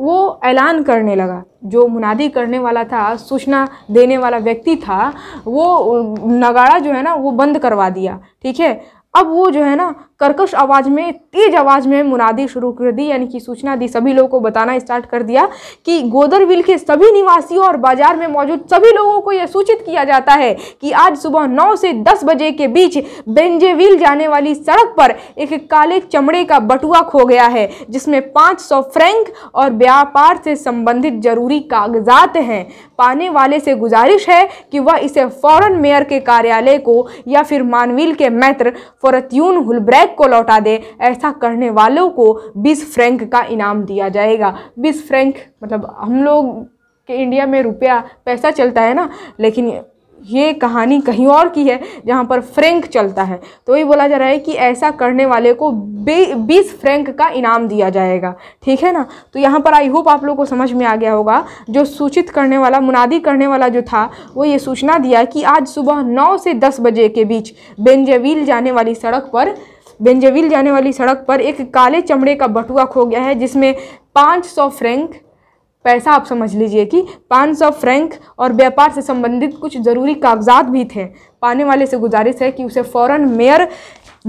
वो ऐलान करने लगा जो मुनादी करने वाला था सूचना देने वाला व्यक्ति था वो नगाड़ा जो है ना वो बंद करवा दिया ठीक है अब वो जो है ना कर्कश आवाज़ में तेज आवाज़ में मुनादी शुरू कर दी यानी कि सूचना दी सभी लोगों को बताना स्टार्ट कर दिया कि गोदरविल के सभी निवासियों और बाजार में मौजूद सभी लोगों को यह सूचित किया जाता है कि आज सुबह नौ से दस बजे के बीच बेंजेविल जाने वाली सड़क पर एक काले चमड़े का बटुआ खो गया है जिसमें सौ फ्रैंक और व्यापार से संबंधित जरूरी कागजात हैं पाने वाले से गुजारिश है कि वह इसे फौरन मेयर के कार्यालय को या फिर मानवील के मैत्र फोरत्यून हुलब्रैक बैग को लौटा दे ऐसा करने वालों को बीस फ्रैंक का इनाम दिया जाएगा बीस फ्रैंक मतलब हम लोग के इंडिया में रुपया पैसा चलता है ना लेकिन ये कहानी कहीं और की है जहाँ पर फ्रैंक चलता है तो ये बोला जा रहा है कि ऐसा करने वाले को बीस फ्रैंक का इनाम दिया जाएगा ठीक है ना तो यहाँ पर आई होप आप लोग को समझ में आ गया होगा जो सूचित करने वाला मुनादी करने वाला जो था वो ये सूचना दिया कि आज सुबह नौ से दस बजे के बीच बेंजवील जाने वाली सड़क पर बेंजेविल जाने वाली सड़क पर एक काले चमड़े का बटुआ खो गया है जिसमें 500 फ्रैंक पैसा आप समझ लीजिए कि 500 फ्रैंक और व्यापार से संबंधित कुछ ज़रूरी कागजात भी थे पाने वाले से गुजारिश है कि उसे फ़ौर मेयर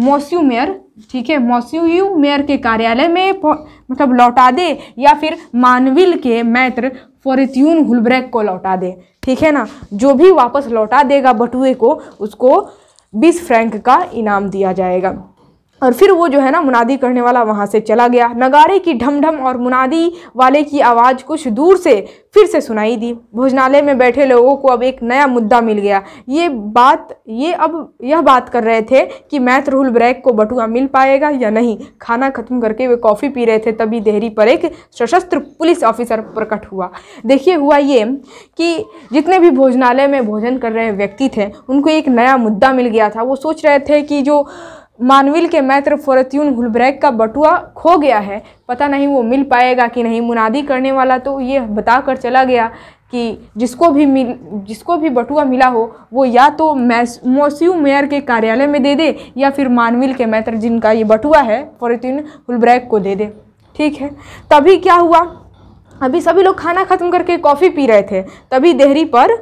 मोस्यू मेयर ठीक है मोस्यू मेयर के कार्यालय में मतलब लौटा दे या फिर मानविल के मैत्र फॉरट्यून हुलब्रैक को लौटा दे ठीक है ना जो भी वापस लौटा देगा बटुए को उसको बीस फ्रैंक का इनाम दिया जाएगा और फिर वो जो है ना मुनादी करने वाला वहाँ से चला गया नगारे की ढमढम और मुनादी वाले की आवाज़ कुछ दूर से फिर से सुनाई दी भोजनालय में बैठे लोगों को अब एक नया मुद्दा मिल गया ये बात ये अब यह बात कर रहे थे कि मैथ रूल ब्रैक को बटुआ मिल पाएगा या नहीं खाना खत्म करके वे कॉफ़ी पी रहे थे तभी देहरी पर एक सशस्त्र पुलिस ऑफिसर प्रकट हुआ देखिए हुआ ये कि जितने भी भोजनालय में भोजन कर रहे व्यक्ति थे उनको एक नया मुद्दा मिल गया था वो सोच रहे थे कि जो मानविल के मैत्र फोरत्यून हुलब्रैक का बटुआ खो गया है पता नहीं वो मिल पाएगा कि नहीं मुनादी करने वाला तो ये बताकर चला गया कि जिसको भी मिल जिसको भी बटुआ मिला हो वो या तो मोस्यू मेयर के कार्यालय में दे दे या फिर मानविल के मैत्र जिनका ये बटुआ है फोरत्यून हुलब्रैक को दे दे ठीक है तभी क्या हुआ अभी सभी लोग खाना ख़त्म करके कॉफ़ी पी रहे थे तभी देहरी पर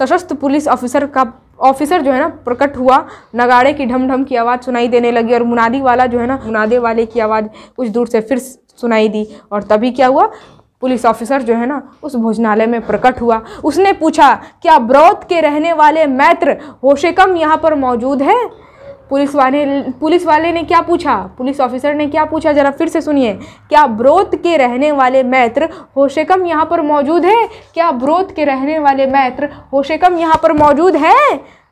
सशस्त्र पुलिस ऑफिसर का ऑफिसर जो है ना प्रकट हुआ नगाड़े की ढमढम की आवाज़ सुनाई देने लगी और मुनादी वाला जो है ना मुनादे वाले की आवाज़ कुछ दूर से फिर सुनाई दी और तभी क्या हुआ पुलिस ऑफिसर जो है ना उस भोजनालय में प्रकट हुआ उसने पूछा क्या ब्रौत के रहने वाले मैत्र होशेकम यहाँ पर मौजूद है पुलिस वाले पुलिस वाले ने क्या पूछा पुलिस ऑफिसर ने क्या पूछा जरा फिर से सुनिए क्या ब्रोत के रहने वाले मैत्र होशेकम यहाँ पर मौजूद है क्या ब्रोत के रहने वाले मैत्र होशेकम यहाँ पर मौजूद है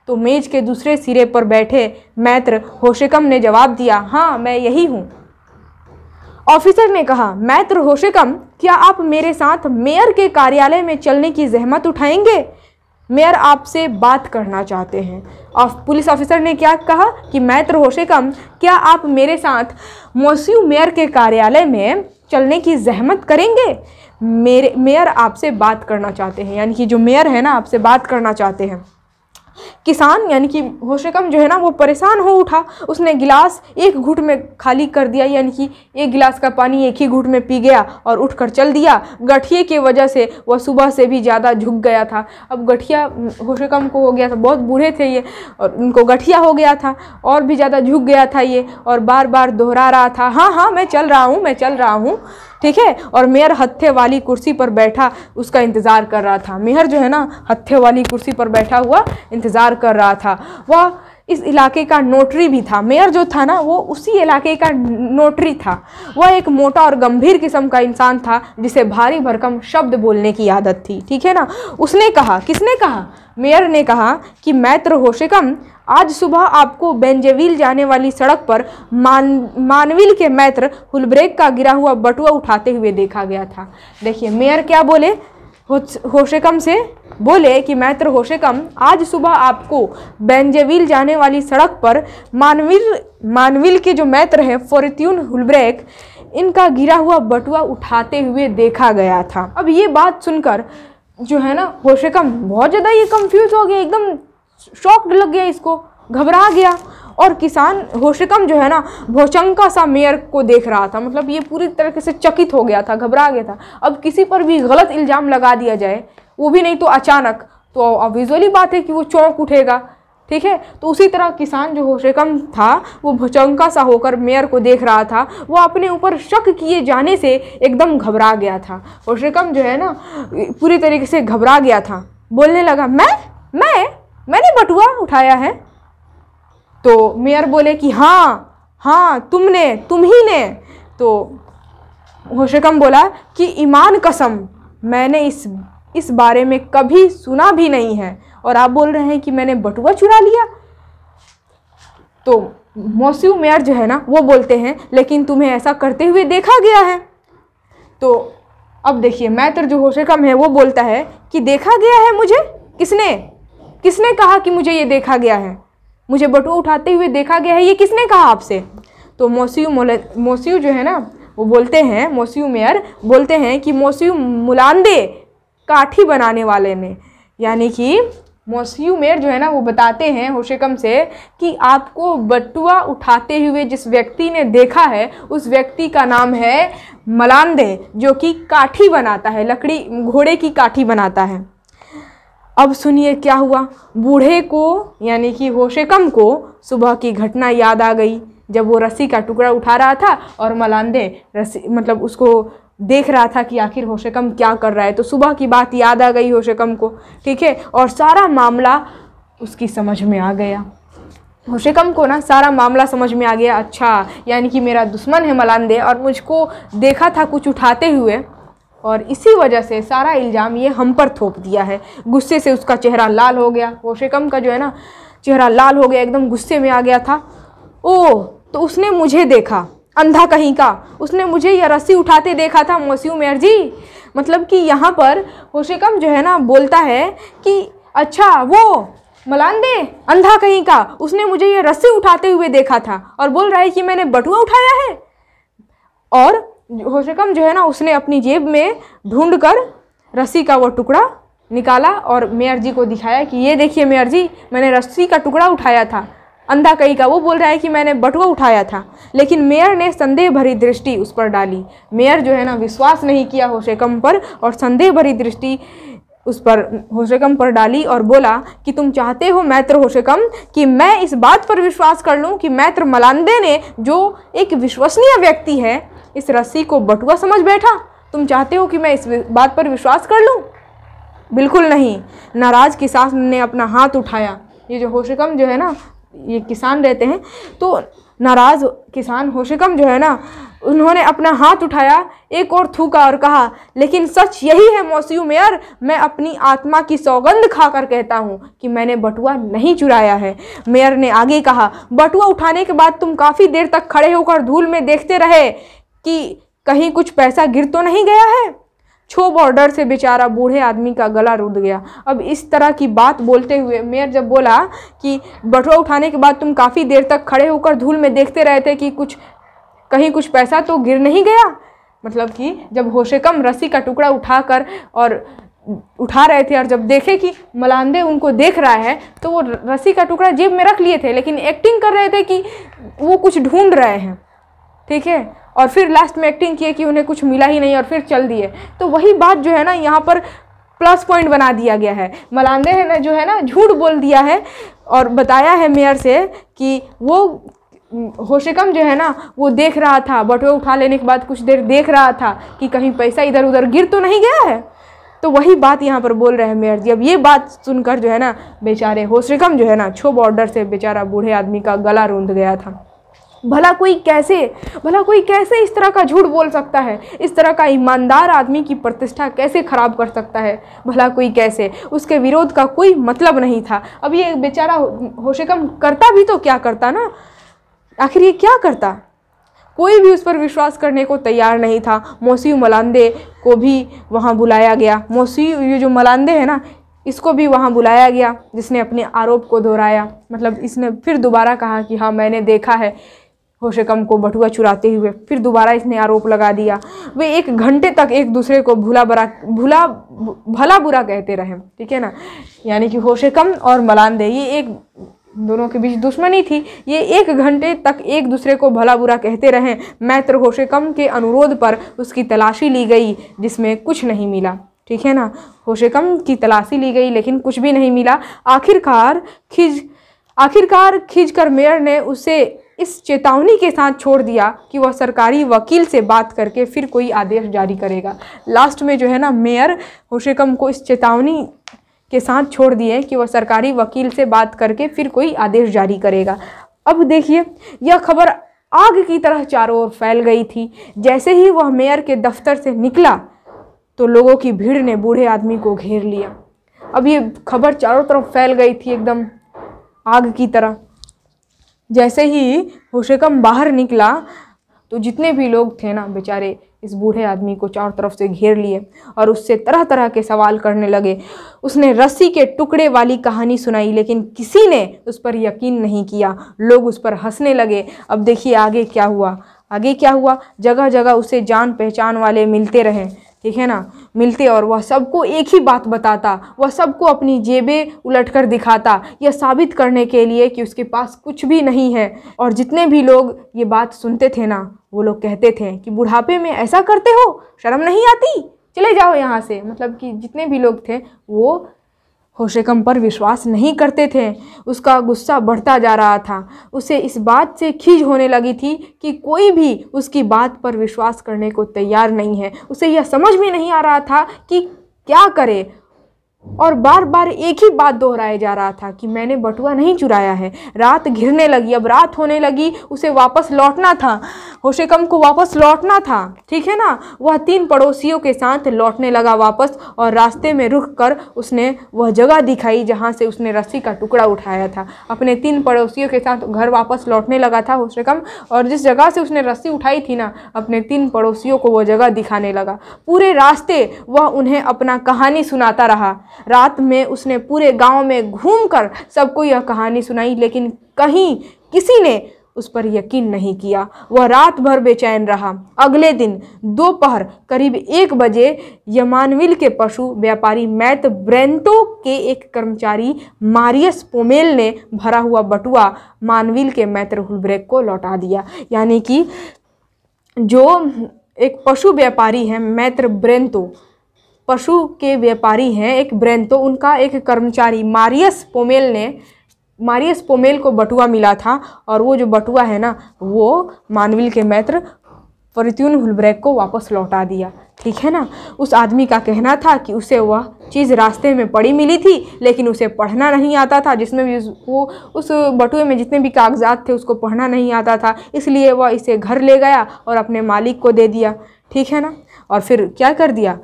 तो मेज के दूसरे सिरे पर बैठे मैत्र होशेकम ने जवाब दिया हाँ मैं यही हूँ ऑफिसर ने कहा मैत्र होशेकम क्या आप मेरे साथ मेयर के कार्यालय में चलने की जहमत उठाएंगे मेयर आपसे बात करना चाहते हैं और पुलिस ऑफिसर ने क्या कहा कि मैं तो कम क्या आप मेरे साथ मोस्यू मेयर के कार्यालय में चलने की जहमत करेंगे मेरे मेयर आपसे बात करना चाहते हैं यानी कि जो मेयर है ना आपसे बात करना चाहते हैं किसान यानी कि होशेकम जो है ना वो परेशान हो उठा उसने गिलास एक घुट में खाली कर दिया यानी कि एक गिलास का पानी एक ही घुट में पी गया और उठकर चल दिया गठिए की वजह से वह सुबह से भी ज़्यादा झुक गया था अब गठिया होशेकम को हो गया था बहुत बूढ़े थे ये और उनको गठिया हो गया था और भी ज़्यादा झुक गया था ये और बार बार दोहरा रहा था हाँ हाँ मैं चल रहा हूँ मैं चल रहा हूँ ठीक है और मेयर हत्थे वाली कुर्सी पर बैठा उसका इंतज़ार कर रहा था मेयर जो है ना हत्थे वाली कुर्सी पर बैठा हुआ इंतज़ार कर रहा था वह इस इलाके का नोटरी भी था मेयर जो था ना वो उसी इलाके का नोटरी था वह एक मोटा और गंभीर किस्म का इंसान था जिसे भारी भरकम शब्द बोलने की आदत थी ठीक है ना उसने कहा किसने कहा मेयर ने कहा कि मैत्र होशिकम आज सुबह आपको बेंजेविल जाने वाली सड़क पर मान मानविल के मैत्र हुलब्रेक का गिरा हुआ बटुआ उठाते हुए देखा गया था देखिए मेयर क्या बोले होशेकम से बोले कि मैत्र होशेकम आज सुबह आपको बेंजेविल जाने वाली सड़क पर मानविल मानविल के जो मैत्र हैं फॉरत्यून हुलब्रेक इनका गिरा हुआ बटुआ उठाते हुए देखा गया था अब ये बात सुनकर जो है ना होशेकम बहुत ज़्यादा ये कंफ्यूज हो गया एकदम शौक लग गया इसको घबरा गया और किसान होशिकम जो है ना भोशंका सा मेयर को देख रहा था मतलब ये पूरी तरीके से चकित हो गया था घबरा गया था अब किसी पर भी गलत इल्ज़ाम लगा दिया जाए वो भी नहीं तो अचानक तो अब बात है कि वो चौंक उठेगा ठीक है तो उसी तरह किसान जो होशिकम था वो भोचंका सा होकर मेयर को देख रहा था वो अपने ऊपर शक किए जाने से एकदम घबरा गया था होशिकम जो है ना पूरी तरीके से घबरा गया था बोलने लगा मैं मैं मैंने बटुआ उठाया है तो मेयर बोले कि हाँ हाँ तुमने तुम ही ने तो होशकम बोला कि ईमान कसम मैंने इस इस बारे में कभी सुना भी नहीं है और आप बोल रहे हैं कि मैंने बटुआ चुरा लिया तो मोस्यू मेयर जो है ना वो बोलते हैं लेकिन तुम्हें ऐसा करते हुए देखा गया है तो अब देखिए मैं तो जो होशकम है वो बोलता है कि देखा गया है मुझे किसने किसने कहा कि मुझे ये देखा गया है मुझे बटुआ उठाते हुए देखा गया है ये किसने कहा आपसे तो मोसीयू मौसी जो है ना वो बोलते हैं मौसी मेयर बोलते हैं कि मौसी मुलांदे काठी बनाने वाले ने यानी कि मौसी मेयर जो है ना वो बताते हैं होशिकम से कि आपको बटुआ उठाते हुए जिस व्यक्ति ने देखा है उस व्यक्ति का नाम है मलांदे जो कि काठी बनाता है लकड़ी घोड़े की काठी बनाता है अब सुनिए क्या हुआ बूढ़े को यानी कि होशेकम को सुबह की घटना याद आ गई जब वो रस्सी का टुकड़ा उठा रहा था और मलांदे रस्सी मतलब उसको देख रहा था कि आखिर होशेकम क्या कर रहा है तो सुबह की बात याद आ गई होशेकम को ठीक है और सारा मामला उसकी समझ में आ गया होशेकम को ना सारा मामला समझ में आ गया अच्छा यानी कि मेरा दुश्मन है मलांदे और मुझको देखा था कुछ उठाते हुए और इसी वजह से सारा इल्ज़ाम ये हम पर थोप दिया है गुस्से से उसका चेहरा लाल हो गया शिकम का जो है ना चेहरा लाल हो गया एकदम गुस्से में आ गया था ओ तो उसने मुझे देखा अंधा कहीं का उसने मुझे यह रस्सी उठाते देखा था मोसी मेयर जी मतलब कि यहाँ पर होशिकम जो है ना बोलता है कि अच्छा वो मलानदे अंधा कहीं का उसने मुझे यह रस्सी उठाते हुए देखा था और बोल रहा है कि मैंने बटुआ उठाया है और होशकम जो है ना उसने अपनी जेब में ढूंढ कर रस्सी का वो टुकड़ा निकाला और मेयर जी को दिखाया कि ये देखिए मेयर जी मैंने रस्सी का टुकड़ा उठाया था अंधा कई का वो बोल रहा है कि मैंने बटुआ उठाया था लेकिन मेयर ने संदेह भरी दृष्टि उस पर डाली मेयर जो है ना विश्वास नहीं किया होशेकम पर और संदेह भरी दृष्टि उस पर होशेकम पर डाली और बोला कि तुम चाहते हो मैत्र होशेकम कि मैं इस बात पर विश्वास कर लूँ कि मैत्र मलांदे ने जो एक विश्वसनीय व्यक्ति है इस रस्सी को बटुआ समझ बैठा तुम चाहते हो कि मैं इस बात पर विश्वास कर लूँ बिल्कुल नहीं नाराज किसान ने अपना हाथ उठाया ये जो होशिकम जो है ना ये किसान रहते हैं तो नाराज़ किसान होशिकम जो है ना उन्होंने अपना हाथ उठाया एक और थूका और कहा लेकिन सच यही है मौसी मेयर मैं अपनी आत्मा की सौगंध खाकर कहता हूँ कि मैंने बटुआ नहीं चुराया है मेयर ने आगे कहा बटुआ उठाने के बाद तुम काफ़ी देर तक खड़े होकर धूल में देखते रहे कि कहीं कुछ पैसा गिर तो नहीं गया है छो बॉर्डर से बेचारा बूढ़े आदमी का गला रुद गया अब इस तरह की बात बोलते हुए मेयर जब बोला कि बटुआ उठाने के बाद तुम काफ़ी देर तक खड़े होकर धूल में देखते रहे थे कि कुछ कहीं कुछ पैसा तो गिर नहीं गया मतलब कि जब होशेकम रस्सी का टुकड़ा उठाकर और उठा रहे थे और जब देखे कि मलांदे उनको देख रहा है तो वो रस्सी का टुकड़ा जेब में रख लिए थे लेकिन एक्टिंग कर रहे थे कि वो कुछ ढूंढ रहे हैं ठीक है और फिर लास्ट में एक्टिंग किए कि उन्हें कुछ मिला ही नहीं और फिर चल दिए तो वही बात जो है ना यहाँ पर प्लस पॉइंट बना दिया गया है मलांदे ने जो है ना झूठ बोल दिया है और बताया है मेयर से कि वो होशिकम जो है ना वो देख रहा था बटुए उठा लेने के बाद कुछ देर देख रहा था कि कहीं पैसा इधर उधर गिर तो नहीं गया है तो वही बात यहाँ पर बोल रहे हैं मेयर जी अब ये बात सुनकर जो है ना बेचारे होशिकम जो है ना छो बॉर्डर से बेचारा बूढ़े आदमी का गला रूंध गया था भला कोई कैसे भला कोई कैसे इस तरह का झूठ बोल सकता है इस तरह का ईमानदार आदमी की प्रतिष्ठा कैसे खराब कर सकता है भला कोई कैसे उसके विरोध का कोई मतलब नहीं था अब ये बेचारा होशेकम करता भी तो क्या करता ना आखिर ये क्या करता कोई भी उस पर विश्वास करने को तैयार नहीं था मौसी मलांदे को भी वहाँ बुलाया गया मौसी ये जो मलांदे है ना इसको भी वहाँ बुलाया गया जिसने अपने आरोप को दोहराया मतलब इसने फिर दोबारा कहा कि हाँ मैंने देखा है होशकम को बटुआ चुराते हुए फिर दोबारा इसने आरोप लगा दिया वे एक घंटे तक एक दूसरे को भूला बरा भूला भला बुरा कहते रहे ठीक है ना यानी कि होशकम और मलानदे ये एक दोनों के बीच दुश्मनी थी ये एक घंटे तक एक दूसरे को भला बुरा कहते रहे मैत्र होशकम के अनुरोध पर उसकी तलाशी ली गई जिसमें कुछ नहीं मिला ठीक है ना होशकम की तलाशी ली गई लेकिन कुछ भी नहीं मिला आखिरकार खिज आखिरकार खिंच कर मेयर ने उसे इस चेतावनी के साथ छोड़ दिया कि वह सरकारी वकील से बात करके फिर कोई आदेश जारी करेगा लास्ट में जो है ना मेयर होशेकम को इस चेतावनी के साथ छोड़ दिए कि वह सरकारी वकील से बात करके फिर कोई आदेश जारी करेगा अब देखिए यह खबर आग की तरह चारों ओर फैल गई थी जैसे ही वह मेयर के दफ्तर से निकला तो लोगों की भीड़ ने बूढ़े आदमी को घेर लिया अब ये खबर चारों तरफ फैल गई थी एकदम आग की तरह जैसे ही होशेकम बाहर निकला तो जितने भी लोग थे ना बेचारे इस बूढ़े आदमी को चारों तरफ से घेर लिए और उससे तरह तरह के सवाल करने लगे उसने रस्सी के टुकड़े वाली कहानी सुनाई लेकिन किसी ने उस पर यकीन नहीं किया लोग उस पर हंसने लगे अब देखिए आगे क्या हुआ आगे क्या हुआ जगह जगह उसे जान पहचान वाले मिलते रहे ठीक है ना मिलते और वह सबको एक ही बात बताता वह सबको अपनी जेबें उलट कर दिखाता यह साबित करने के लिए कि उसके पास कुछ भी नहीं है और जितने भी लोग ये बात सुनते थे ना वो लोग कहते थे कि बुढ़ापे में ऐसा करते हो शर्म नहीं आती चले जाओ यहाँ से मतलब कि जितने भी लोग थे वो होशेकम पर विश्वास नहीं करते थे उसका गुस्सा बढ़ता जा रहा था उसे इस बात से खीज होने लगी थी कि कोई भी उसकी बात पर विश्वास करने को तैयार नहीं है उसे यह समझ में नहीं आ रहा था कि क्या करे और बार बार एक ही बात दोहराया जा रहा था कि मैंने बटुआ नहीं चुराया है रात घिरने लगी अब रात होने लगी उसे वापस लौटना था होशेकम को वापस लौटना था ठीक है ना वह तीन पड़ोसियों के साथ लौटने लगा वापस और रास्ते में रुक कर उसने वह जगह दिखाई जहाँ से उसने रस्सी का टुकड़ा उठाया था अपने तीन पड़ोसियों के साथ घर वापस लौटने लगा था होशेकम और जिस जगह से उसने रस्सी उठाई थी ना अपने तीन पड़ोसियों को वह जगह दिखाने लगा पूरे रास्ते वह उन्हें अपना कहानी सुनाता रहा रात में उसने पूरे गांव में घूमकर सबको यह कहानी सुनाई लेकिन कहीं किसी ने उस पर यकीन नहीं किया वह रात भर बेचैन रहा अगले दिन दोपहर करीब एक बजे यमानविल के पशु व्यापारी मैथ ब्रेंटो के एक कर्मचारी मारियस पोमेल ने भरा हुआ बटुआ मानविल के मैत्र हुलब्रेक को लौटा दिया यानी कि जो एक पशु व्यापारी है मैत्र ब्रेंतो पशु के व्यापारी हैं एक तो उनका एक कर्मचारी मारियस पोमेल ने मारियस पोमेल को बटुआ मिला था और वो जो बटुआ है ना वो मानविल के मैत्र फरित्यून हुलब्रैक को वापस लौटा दिया ठीक है ना उस आदमी का कहना था कि उसे वह चीज़ रास्ते में पड़ी मिली थी लेकिन उसे पढ़ना नहीं आता था जिसमें भी वो उस बटुए में जितने भी कागजात थे उसको पढ़ना नहीं आता था इसलिए वह इसे घर ले गया और अपने मालिक को दे दिया ठीक है ना और फिर क्या कर दिया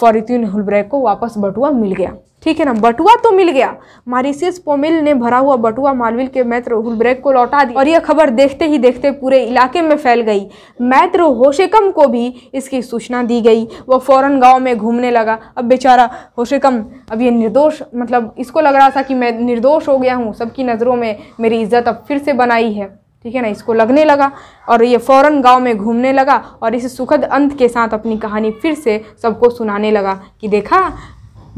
फॉरिथ्यून हुलब्रैक को वापस बटुआ मिल गया ठीक है ना बटुआ तो मिल गया मारिसियस पोमिल ने भरा हुआ बटुआ मालविल के मैत्र हुलब्रैक को लौटा दिया और यह खबर देखते ही देखते पूरे इलाके में फैल गई मैत्र होशेकम को भी इसकी सूचना दी गई वह फौरन गांव में घूमने लगा अब बेचारा होशेकम अब ये निर्दोष मतलब इसको लग रहा था कि मैं निर्दोष हो गया हूँ सबकी नज़रों में मेरी इज्जत अब फिर से बनाई है ठीक है ना इसको लगने लगा और ये फ़ौरन गांव में घूमने लगा और इस सुखद अंत के साथ अपनी कहानी फिर से सबको सुनाने लगा कि देखा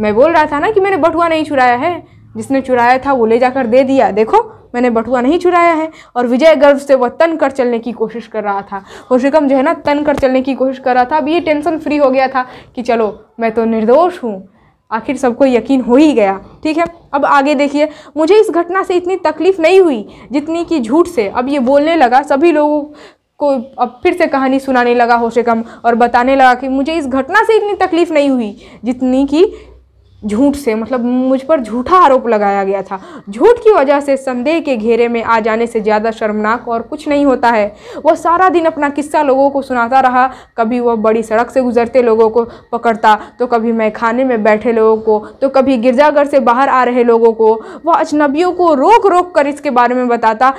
मैं बोल रहा था ना कि मैंने बटुआ नहीं चुराया है जिसने चुराया था वो ले जाकर दे दिया देखो मैंने बटुआ नहीं चुराया है और विजय गर्व से वह तन कर चलने की कोशिश कर रहा था होशिकम जो है ना तन कर चलने की कोशिश कर रहा था अब ये टेंशन फ्री हो गया था कि चलो मैं तो निर्दोष हूँ आखिर सबको यकीन हो ही गया ठीक है अब आगे देखिए मुझे इस घटना से इतनी तकलीफ़ नहीं हुई जितनी कि झूठ से अब ये बोलने लगा सभी लोगों को अब फिर से कहानी सुनाने लगा होशे कम और बताने लगा कि मुझे इस घटना से इतनी तकलीफ़ नहीं हुई जितनी कि झूठ से मतलब मुझ पर झूठा आरोप लगाया गया था झूठ की वजह से संदेह के घेरे में आ जाने से ज़्यादा शर्मनाक और कुछ नहीं होता है वह सारा दिन अपना किस्सा लोगों को सुनाता रहा कभी वह बड़ी सड़क से गुजरते लोगों को पकड़ता तो कभी मैखाने में बैठे लोगों को तो कभी गिरजाघर से बाहर आ रहे लोगों को वह अजनबियों को रोक रोक कर इसके बारे में बताता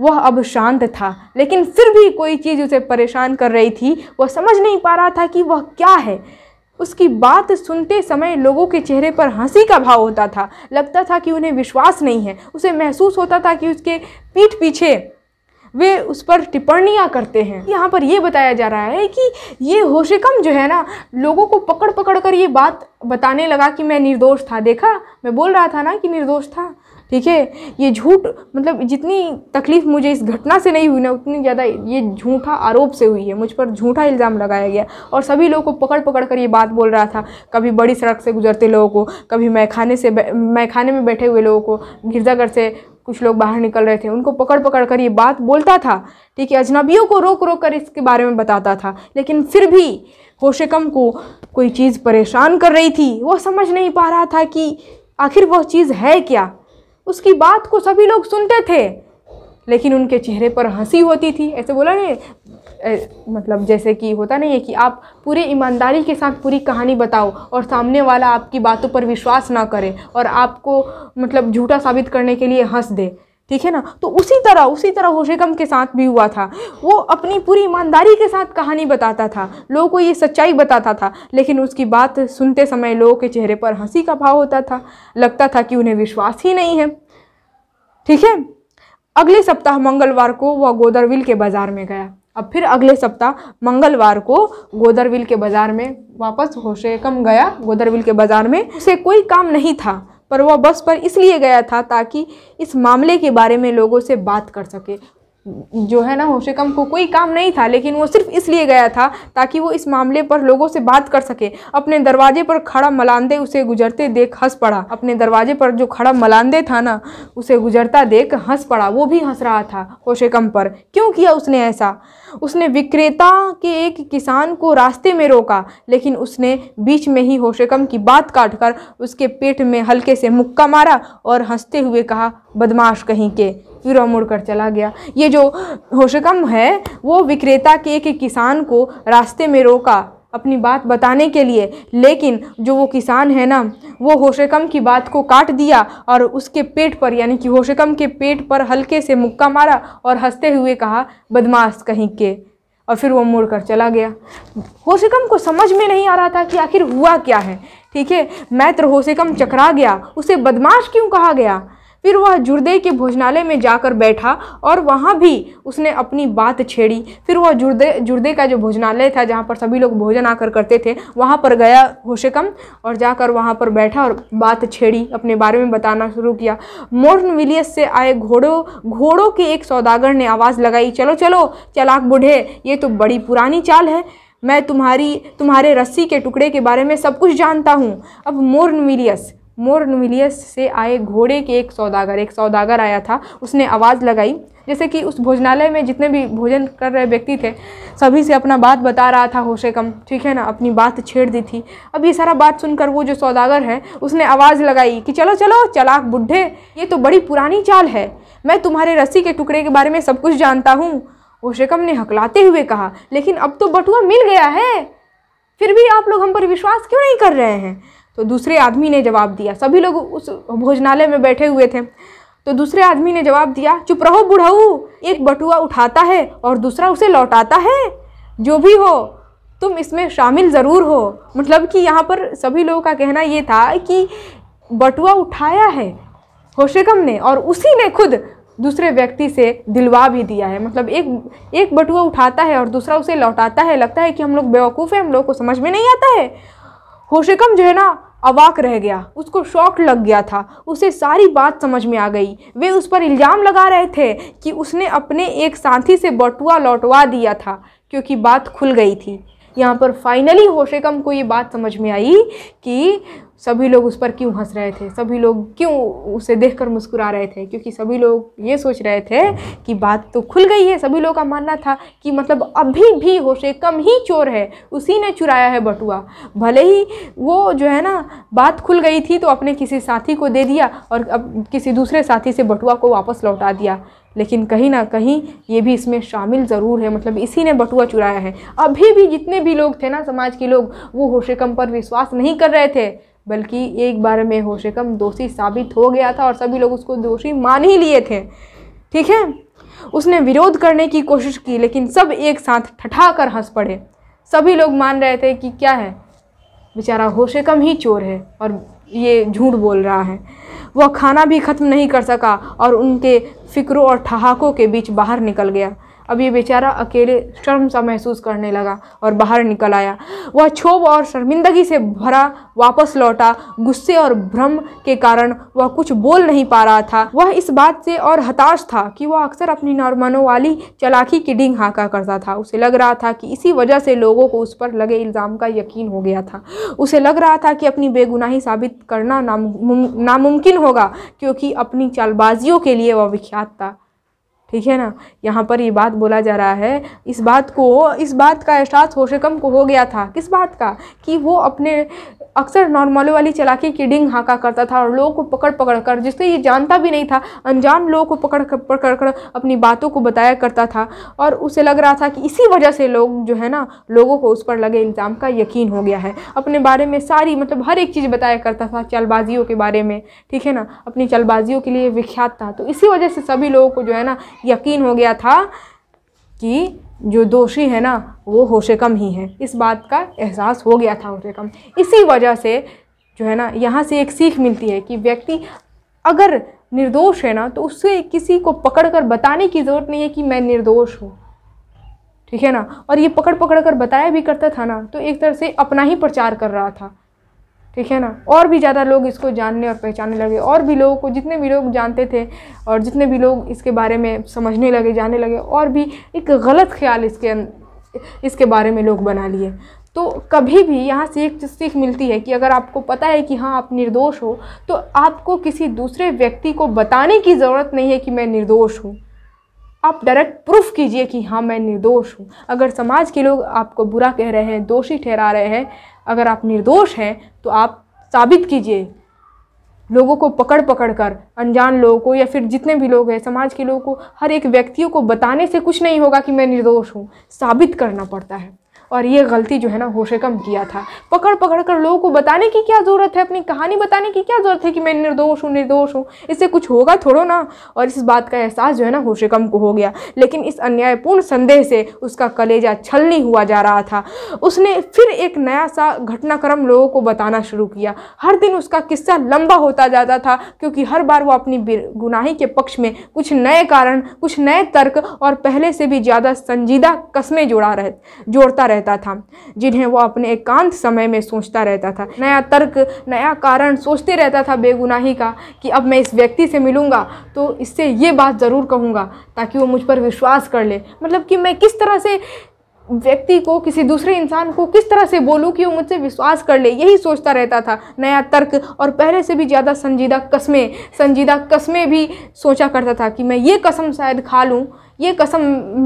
वह अब शांत था लेकिन फिर भी कोई चीज़ उसे परेशान कर रही थी वह समझ नहीं पा रहा था कि वह क्या है उसकी बात सुनते समय लोगों के चेहरे पर हंसी का भाव होता था लगता था कि उन्हें विश्वास नहीं है उसे महसूस होता था कि उसके पीठ पीछे वे उस पर टिप्पणियाँ करते हैं यहाँ पर ये बताया जा रहा है कि ये होशिकम जो है ना लोगों को पकड़ पकड़ कर ये बात बताने लगा कि मैं निर्दोष था देखा मैं बोल रहा था ना कि निर्दोष था ठीक है ये झूठ मतलब जितनी तकलीफ़ मुझे इस घटना से नहीं हुई ना उतनी ज़्यादा ये झूठा आरोप से हुई है मुझ पर झूठा इल्ज़ाम लगाया गया और सभी लोगों को पकड़ पकड़ कर ये बात बोल रहा था कभी बड़ी सड़क से गुजरते लोगों को कभी मैखाने से मैखाने में बैठे हुए लोगों को गिरजाघर से कुछ लोग बाहर निकल रहे थे उनको पकड़ पकड़ कर ये बात बोलता था ठीक है अजनबियों को रोक रोक कर इसके बारे में बताता था लेकिन फिर भी होशिकम को कोई चीज़ परेशान कर रही थी वो समझ नहीं पा रहा था कि आखिर वह चीज़ है क्या उसकी बात को सभी लोग सुनते थे लेकिन उनके चेहरे पर हंसी होती थी ऐसे बोला नहीं मतलब जैसे कि होता नहीं है कि आप पूरे ईमानदारी के साथ पूरी कहानी बताओ और सामने वाला आपकी बातों पर विश्वास ना करे और आपको मतलब झूठा साबित करने के लिए हंस दे ठीक है ना तो उसी तरह उसी तरह होशेकम के साथ भी हुआ था वो अपनी पूरी ईमानदारी के साथ कहानी बताता था लोगों को ये सच्चाई बताता था लेकिन उसकी बात सुनते समय लोगों के चेहरे पर हंसी का भाव होता था लगता था कि उन्हें विश्वास ही नहीं है ठीक है अगले सप्ताह मंगलवार को वह गोदरविल के बाज़ार में गया अब फिर अगले सप्ताह मंगलवार को गोदरविल के बाज़ार में वापस होशेकम गया गोदरविल के बाज़ार में उसे कोई काम नहीं था पर वह बस पर इसलिए गया था ताकि इस मामले के बारे में लोगों से बात कर सके जो है ना होशिकम को कोई काम नहीं था लेकिन वो सिर्फ इसलिए गया था ताकि वो इस मामले पर लोगों से बात कर सके अपने दरवाजे पर खड़ा मलांदे उसे गुजरते देख हंस पड़ा अपने दरवाजे पर जो खड़ा मलांदे था ना उसे गुजरता देख हंस पड़ा वो भी हंस रहा था होशिकम पर क्यों किया उसने ऐसा उसने विक्रेता के एक किसान को रास्ते में रोका लेकिन उसने बीच में ही होशिकम की बात कर उसके पेट में हल्के से मुक्का मारा और हंसते हुए कहा बदमाश कहीं के फिर वह कर चला गया ये जो होशकम है वो विक्रेता के एक किसान को रास्ते में रोका अपनी बात बताने के लिए लेकिन जो वो किसान है ना वो होशकम की बात को काट दिया और उसके पेट पर यानी कि होशकम के पेट पर हल्के से मुक्का मारा और हंसते हुए कहा बदमाश कहीं के और फिर वो मुड़ कर चला गया होशेकम को समझ में नहीं आ रहा था कि आखिर हुआ क्या है ठीक है मैत्र होशेकम चकरा गया उसे बदमाश क्यों कहा गया फिर वह जुर्दे के भोजनालय में जाकर बैठा और वहाँ भी उसने अपनी बात छेड़ी फिर वह जुर्दे जुर्दे का जो भोजनालय था जहाँ पर सभी लोग भोजन आकर करते थे वहाँ पर गया होशेकम और जाकर वहाँ पर बैठा और बात छेड़ी अपने बारे में बताना शुरू किया मोर्न विलियस से आए घोड़ों घोड़ों के एक सौदागर ने आवाज़ लगाई चलो चलो चलाक बूढ़े ये तो बड़ी पुरानी चाल है मैं तुम्हारी तुम्हारे रस्सी के टुकड़े के बारे में सब कुछ जानता हूँ अब मोर्न विलियस मोरनुमिलियस से आए घोड़े के एक सौदागर एक सौदागर आया था उसने आवाज़ लगाई जैसे कि उस भोजनालय में जितने भी भोजन कर रहे व्यक्ति थे सभी से अपना बात बता रहा था होशे कम ठीक है ना अपनी बात छेड़ दी थी अब ये सारा बात सुनकर वो जो सौदागर है उसने आवाज़ लगाई कि चलो चलो चलाक बुढ़े ये तो बड़ी पुरानी चाल है मैं तुम्हारे रस्सी के टुकड़े के बारे में सब कुछ जानता हूँ होशेकम ने हकलाते हुए कहा लेकिन अब तो बटुआ मिल गया है फिर भी आप लोग हम पर विश्वास क्यों नहीं कर रहे हैं तो दूसरे आदमी ने जवाब दिया सभी लोग उस भोजनालय में बैठे हुए थे तो दूसरे आदमी ने जवाब दिया चुप रहो बुढ़ाऊ एक बटुआ उठाता है और दूसरा उसे लौटाता है जो भी हो तुम इसमें शामिल ज़रूर हो मतलब कि यहाँ पर सभी लोगों का कहना ये था कि बटुआ उठाया है होशेकम ने और उसी ने खुद दूसरे व्यक्ति से दिलवा भी दिया है मतलब एक एक बटुआ उठाता है और दूसरा उसे लौटाता है लगता है कि हम लोग बेवकूफ़ हैं हम लोग को समझ में नहीं आता है होशिकम जो है ना अवाक रह गया उसको शॉक लग गया था उसे सारी बात समझ में आ गई वे उस पर इल्ज़ाम लगा रहे थे कि उसने अपने एक साथी से बटुआ लौटवा दिया था क्योंकि बात खुल गई थी यहाँ पर फाइनली होशेकम को ये बात समझ में आई कि सभी लोग उस पर क्यों हंस रहे थे सभी लोग क्यों उसे देखकर मुस्कुरा रहे थे क्योंकि सभी लोग ये सोच रहे थे कि बात तो खुल गई है सभी लोग का मानना था कि मतलब अभी भी होशेकम ही चोर है उसी ने चुराया है बटुआ भले ही वो जो है ना बात खुल गई थी तो अपने किसी साथी को दे दिया और अब किसी दूसरे साथी से बटुआ को वापस लौटा दिया लेकिन कहीं ना कहीं ये भी इसमें शामिल ज़रूर है मतलब इसी ने बटुआ चुराया है अभी भी जितने भी लोग थे ना समाज के लोग वो होशेकम पर विश्वास नहीं कर रहे थे बल्कि एक बार में होशेकम दोषी साबित हो गया था और सभी लोग उसको दोषी मान ही लिए थे ठीक है उसने विरोध करने की कोशिश की लेकिन सब एक साथ ठठा कर हंस पड़े सभी लोग मान रहे थे कि क्या है बेचारा होशेकम ही चोर है और ये झूठ बोल रहा है वह खाना भी ख़त्म नहीं कर सका और उनके फ़िक्रों और ठहाकों के बीच बाहर निकल गया अब ये बेचारा अकेले शर्म सा महसूस करने लगा और बाहर निकल आया वह क्षोभ और शर्मिंदगी से भरा वापस लौटा गुस्से और भ्रम के कारण वह कुछ बोल नहीं पा रहा था वह इस बात से और हताश था कि वह अक्सर अपनी नॉर्मनों वाली चलाखी की डिंग हाका करता था उसे लग रहा था कि इसी वजह से लोगों को उस पर लगे इल्ज़ाम का यकीन हो गया था उसे लग रहा था कि अपनी बेगुनाही साबित करना नामुमकिन होगा क्योंकि अपनी चालबाजियों के लिए वह विख्यात था ठीक है ना यहाँ पर ये बात बोला जा रहा है इस बात को इस बात का एहसास कम को हो गया था किस बात का कि वो अपने अक्सर नॉर्मलों वाली चलाकी की डिंग हाका करता था और लोगों को पकड़ पकड़ कर जिससे ये जानता भी नहीं था अनजान लोगों को पकड़ पकड़ कर अपनी बातों को बताया करता था और उसे लग रहा था कि इसी वजह से लोग जो है ना लोगों को उस पर लगे इल्ज़ाम का यकीन हो गया है अपने बारे में सारी मतलब हर एक चीज़ बताया करता था चलबाजियों के बारे में ठीक है ना अपनी चलबाजियों के लिए विख्यात था तो इसी वजह से सभी लोगों को जो है ना यकीन हो गया था कि जो दोषी है ना वो होशेकम ही है इस बात का एहसास हो गया था होशेकम इसी वजह से जो है ना यहाँ से एक सीख मिलती है कि व्यक्ति अगर निर्दोष है ना तो उससे किसी को पकड़ कर बताने की ज़रूरत नहीं है कि मैं निर्दोष हूँ ठीक है ना और ये पकड़ पकड़ कर बताया भी करता था ना तो एक तरह से अपना ही प्रचार कर रहा था ठीक है ना और भी ज़्यादा लोग इसको जानने और पहचानने लगे और भी लोगों को जितने भी लोग जानते थे और जितने भी लोग इसके बारे में समझने लगे जानने लगे और भी एक गलत ख्याल इसके अं-, इसके बारे में लोग बना लिए तो कभी भी यहाँ से एक सीख मिलती है कि अगर आपको पता है कि हाँ आप निर्दोष हो तो आपको किसी दूसरे व्यक्ति को बताने की ज़रूरत नहीं है कि मैं निर्दोष हूँ आप डायरेक्ट प्रूफ कीजिए कि हाँ मैं निर्दोष हूँ अगर समाज के लोग आपको बुरा कह रहे हैं दोषी ठहरा रहे हैं अगर आप निर्दोष हैं तो आप साबित कीजिए लोगों को पकड़ पकड़ कर अनजान लोगों को या फिर जितने भी लोग हैं समाज के लोगों को हर एक व्यक्तियों को बताने से कुछ नहीं होगा कि मैं निर्दोष हूँ साबित करना पड़ता है और ये गलती जो है ना होश कम किया था पकड़ पकड़ कर लोगों को बताने की क्या ज़रूरत है अपनी कहानी बताने की क्या ज़रूरत है कि मैं निर्दोष हूँ निर्दोष हूँ इससे कुछ होगा थोड़ो ना और इस बात का एहसास जो है ना होश कम को हो गया लेकिन इस अन्यायपूर्ण संदेह से उसका कलेजा छलनी हुआ जा रहा था उसने फिर एक नया सा घटनाक्रम लोगों को बताना शुरू किया हर दिन उसका किस्सा लंबा होता जाता था क्योंकि हर बार वो अपनी गुनाही के पक्ष में कुछ नए कारण कुछ नए तर्क और पहले से भी ज़्यादा संजीदा कस्में जोड़ा रह जोड़ता रहता था जिन्हें वो अपने एकांत समय में सोचता रहता था नया तर्क नया कारण सोचते रहता था बेगुनाही का कि अब मैं इस व्यक्ति से मिलूँगा तो इससे ये बात ज़रूर कहूँगा ताकि वो मुझ पर विश्वास कर ले मतलब कि मैं किस तरह से व्यक्ति को किसी दूसरे इंसान को किस तरह से बोलूँ कि वो मुझसे विश्वास कर ले यही सोचता रहता था नया तर्क और पहले से भी ज़्यादा संजीदा कस्में संजीदा कस्में भी सोचा करता था कि मैं ये कसम शायद खा लूँ ये कसम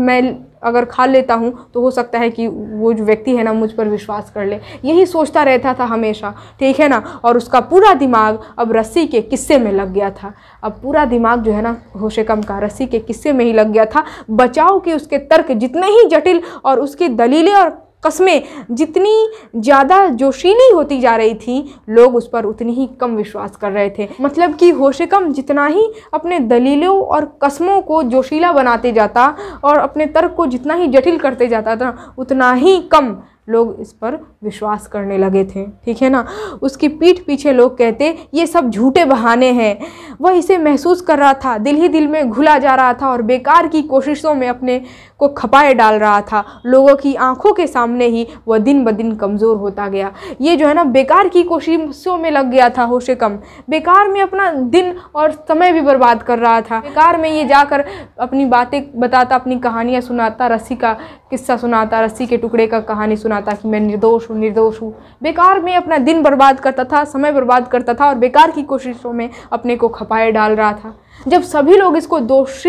मैं अगर खा लेता हूँ तो हो सकता है कि वो जो व्यक्ति है ना मुझ पर विश्वास कर ले यही सोचता रहता था हमेशा ठीक है ना और उसका पूरा दिमाग अब रस्सी के किस्से में लग गया था अब पूरा दिमाग जो है ना होशेकम का रस्सी के किस्से में ही लग गया था बचाव के उसके तर्क जितने ही जटिल और उसकी दलीलें और कस्में जितनी ज़्यादा जोशीली होती जा रही थी लोग उस पर उतनी ही कम विश्वास कर रहे थे मतलब कि होश कम जितना ही अपने दलीलों और कस्मों को जोशीला बनाते जाता और अपने तर्क को जितना ही जटिल करते जाता था उतना ही कम लोग इस पर विश्वास करने लगे थे ठीक है ना उसकी पीठ पीछे लोग कहते ये सब झूठे बहाने हैं वह इसे महसूस कर रहा था दिल ही दिल में घुला जा रहा था और बेकार की कोशिशों में अपने को खपाए डाल रहा था लोगों की आंखों के सामने ही वह दिन ब दिन कमज़ोर होता गया ये जो है ना बेकार की कोशिशों में लग गया था होशे कम बेकार में अपना दिन और समय भी बर्बाद कर रहा था बेकार में ये जाकर अपनी बातें बताता अपनी कहानियाँ सुनाता रस्सी का किस्सा सुनाता रस्सी के टुकड़े का कहानी सुना सुनाता कि मैं निर्दोष हूँ निर्दोष हूँ बेकार में अपना दिन बर्बाद करता था समय बर्बाद करता था और बेकार की कोशिशों में अपने को खपाए डाल रहा था जब सभी लोग इसको दोष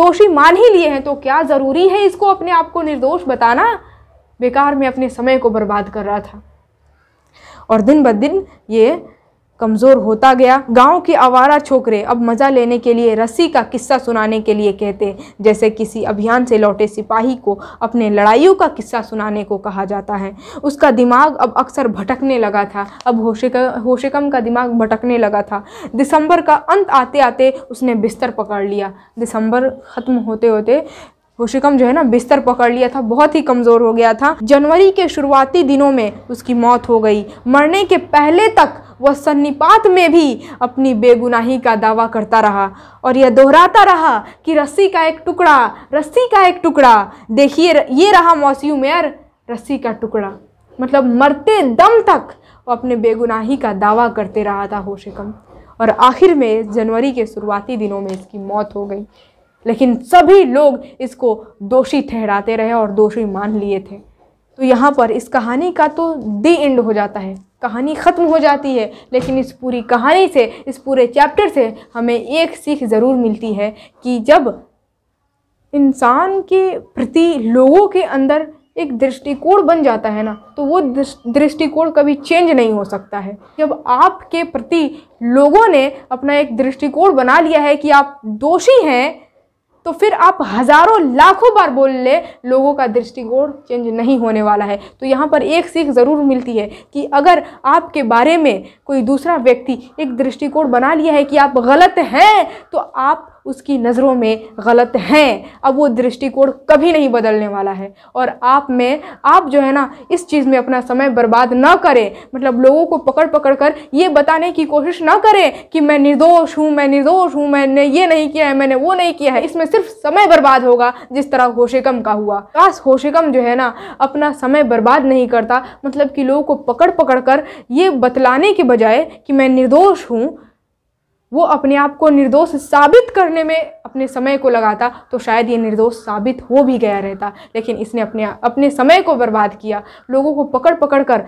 दोषी मान ही लिए हैं तो क्या ज़रूरी है इसको अपने आप को निर्दोष बताना बेकार में अपने समय को बर्बाद कर रहा था और दिन ब दिन ये कमज़ोर होता गया गांव के आवारा छोकरे अब मज़ा लेने के लिए रस्सी का किस्सा सुनाने के लिए कहते जैसे किसी अभियान से लौटे सिपाही को अपने लड़ाइयों का किस्सा सुनाने को कहा जाता है उसका दिमाग अब अक्सर भटकने लगा था अब होशिका होशिकम का दिमाग भटकने लगा था दिसंबर का अंत आते आते उसने बिस्तर पकड़ लिया दिसंबर ख़त्म होते होते होशिकम जो है ना बिस्तर पकड़ लिया था बहुत ही कमज़ोर हो गया था जनवरी के शुरुआती दिनों में उसकी मौत हो गई मरने के पहले तक वह सन्निपात में भी अपनी बेगुनाही का दावा करता रहा और यह दोहराता रहा कि रस्सी का एक टुकड़ा रस्सी का एक टुकड़ा देखिए ये रहा मौसी उमेर रस्सी का टुकड़ा मतलब मरते दम तक वो अपने बेगुनाही का दावा करते रहा था होशिकम और आखिर में जनवरी के शुरुआती दिनों में इसकी मौत हो गई लेकिन सभी लोग इसको दोषी ठहराते रहे और दोषी मान लिए थे तो यहाँ पर इस कहानी का तो दी एंड हो जाता है कहानी ख़त्म हो जाती है लेकिन इस पूरी कहानी से इस पूरे चैप्टर से हमें एक सीख ज़रूर मिलती है कि जब इंसान के प्रति लोगों के अंदर एक दृष्टिकोण बन जाता है ना तो वो दृष्टिकोण कभी चेंज नहीं हो सकता है जब आपके प्रति लोगों ने अपना एक दृष्टिकोण बना लिया है कि आप दोषी हैं तो फिर आप हज़ारों लाखों बार बोल ले लोगों का दृष्टिकोण चेंज नहीं होने वाला है तो यहाँ पर एक सीख ज़रूर मिलती है कि अगर आपके बारे में कोई दूसरा व्यक्ति एक दृष्टिकोण बना लिया है कि आप गलत हैं तो आप उसकी नज़रों में गलत हैं अब वो दृष्टिकोण कभी नहीं बदलने वाला है और आप में आप जो है ना इस चीज़ में अपना समय बर्बाद ना करें मतलब लोगों को पकड़ पकड़ कर ये बताने की कोशिश ना करें कि मैं निर्दोष हूँ मैं निर्दोष हूँ मैंने ये नहीं किया है मैंने वो नहीं किया है इसमें सिर्फ समय बर्बाद होगा जिस तरह होशिकम का हुआ खास होशेकम जो है ना अपना समय बर्बाद नहीं करता मतलब कि लोगों को पकड़ पकड़ कर ये बतलाने के बजाय कि मैं निर्दोष हूँ वो अपने आप को निर्दोष साबित करने में अपने समय को लगाता तो शायद ये निर्दोष साबित हो भी गया रहता लेकिन इसने अपने अपने समय को बर्बाद किया लोगों को पकड़ पकड़ कर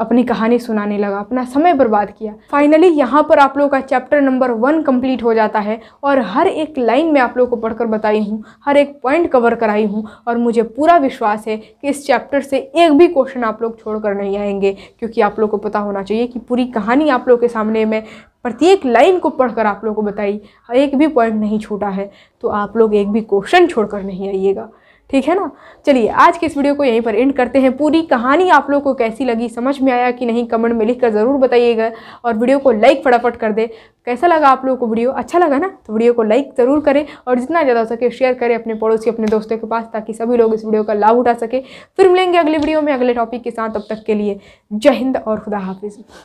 अपनी कहानी सुनाने लगा अपना समय बर्बाद किया फाइनली यहाँ पर आप लोगों का चैप्टर नंबर वन कंप्लीट हो जाता है और हर एक लाइन में आप लोगों को पढ़कर बताई हूँ हर एक पॉइंट कवर कराई हूँ और मुझे पूरा विश्वास है कि इस चैप्टर से एक भी क्वेश्चन आप लोग छोड़ कर नहीं आएंगे क्योंकि आप लोग को पता होना चाहिए कि पूरी कहानी आप लोग के सामने मैं प्रत्येक लाइन को पढ़कर आप लोगों को बताई एक भी पॉइंट नहीं छूटा है तो आप लोग एक भी क्वेश्चन छोड़कर नहीं आइएगा ठीक है ना चलिए आज के इस वीडियो को यहीं पर एंड करते हैं पूरी कहानी आप लोगों को कैसी लगी समझ में आया कि नहीं कमेंट में लिख कर ज़रूर बताइएगा और वीडियो को लाइक फटाफट कर दे कैसा लगा आप लोगों को वीडियो अच्छा लगा ना तो वीडियो को लाइक ज़रूर करें और जितना ज़्यादा हो सके शेयर करें अपने पड़ोसी अपने दोस्तों के पास ताकि सभी लोग इस वीडियो का लाभ उठा सकें फिर मिलेंगे अगले वीडियो में अगले टॉपिक के साथ अब तक के लिए जय हिंद और खुदा हाफिज़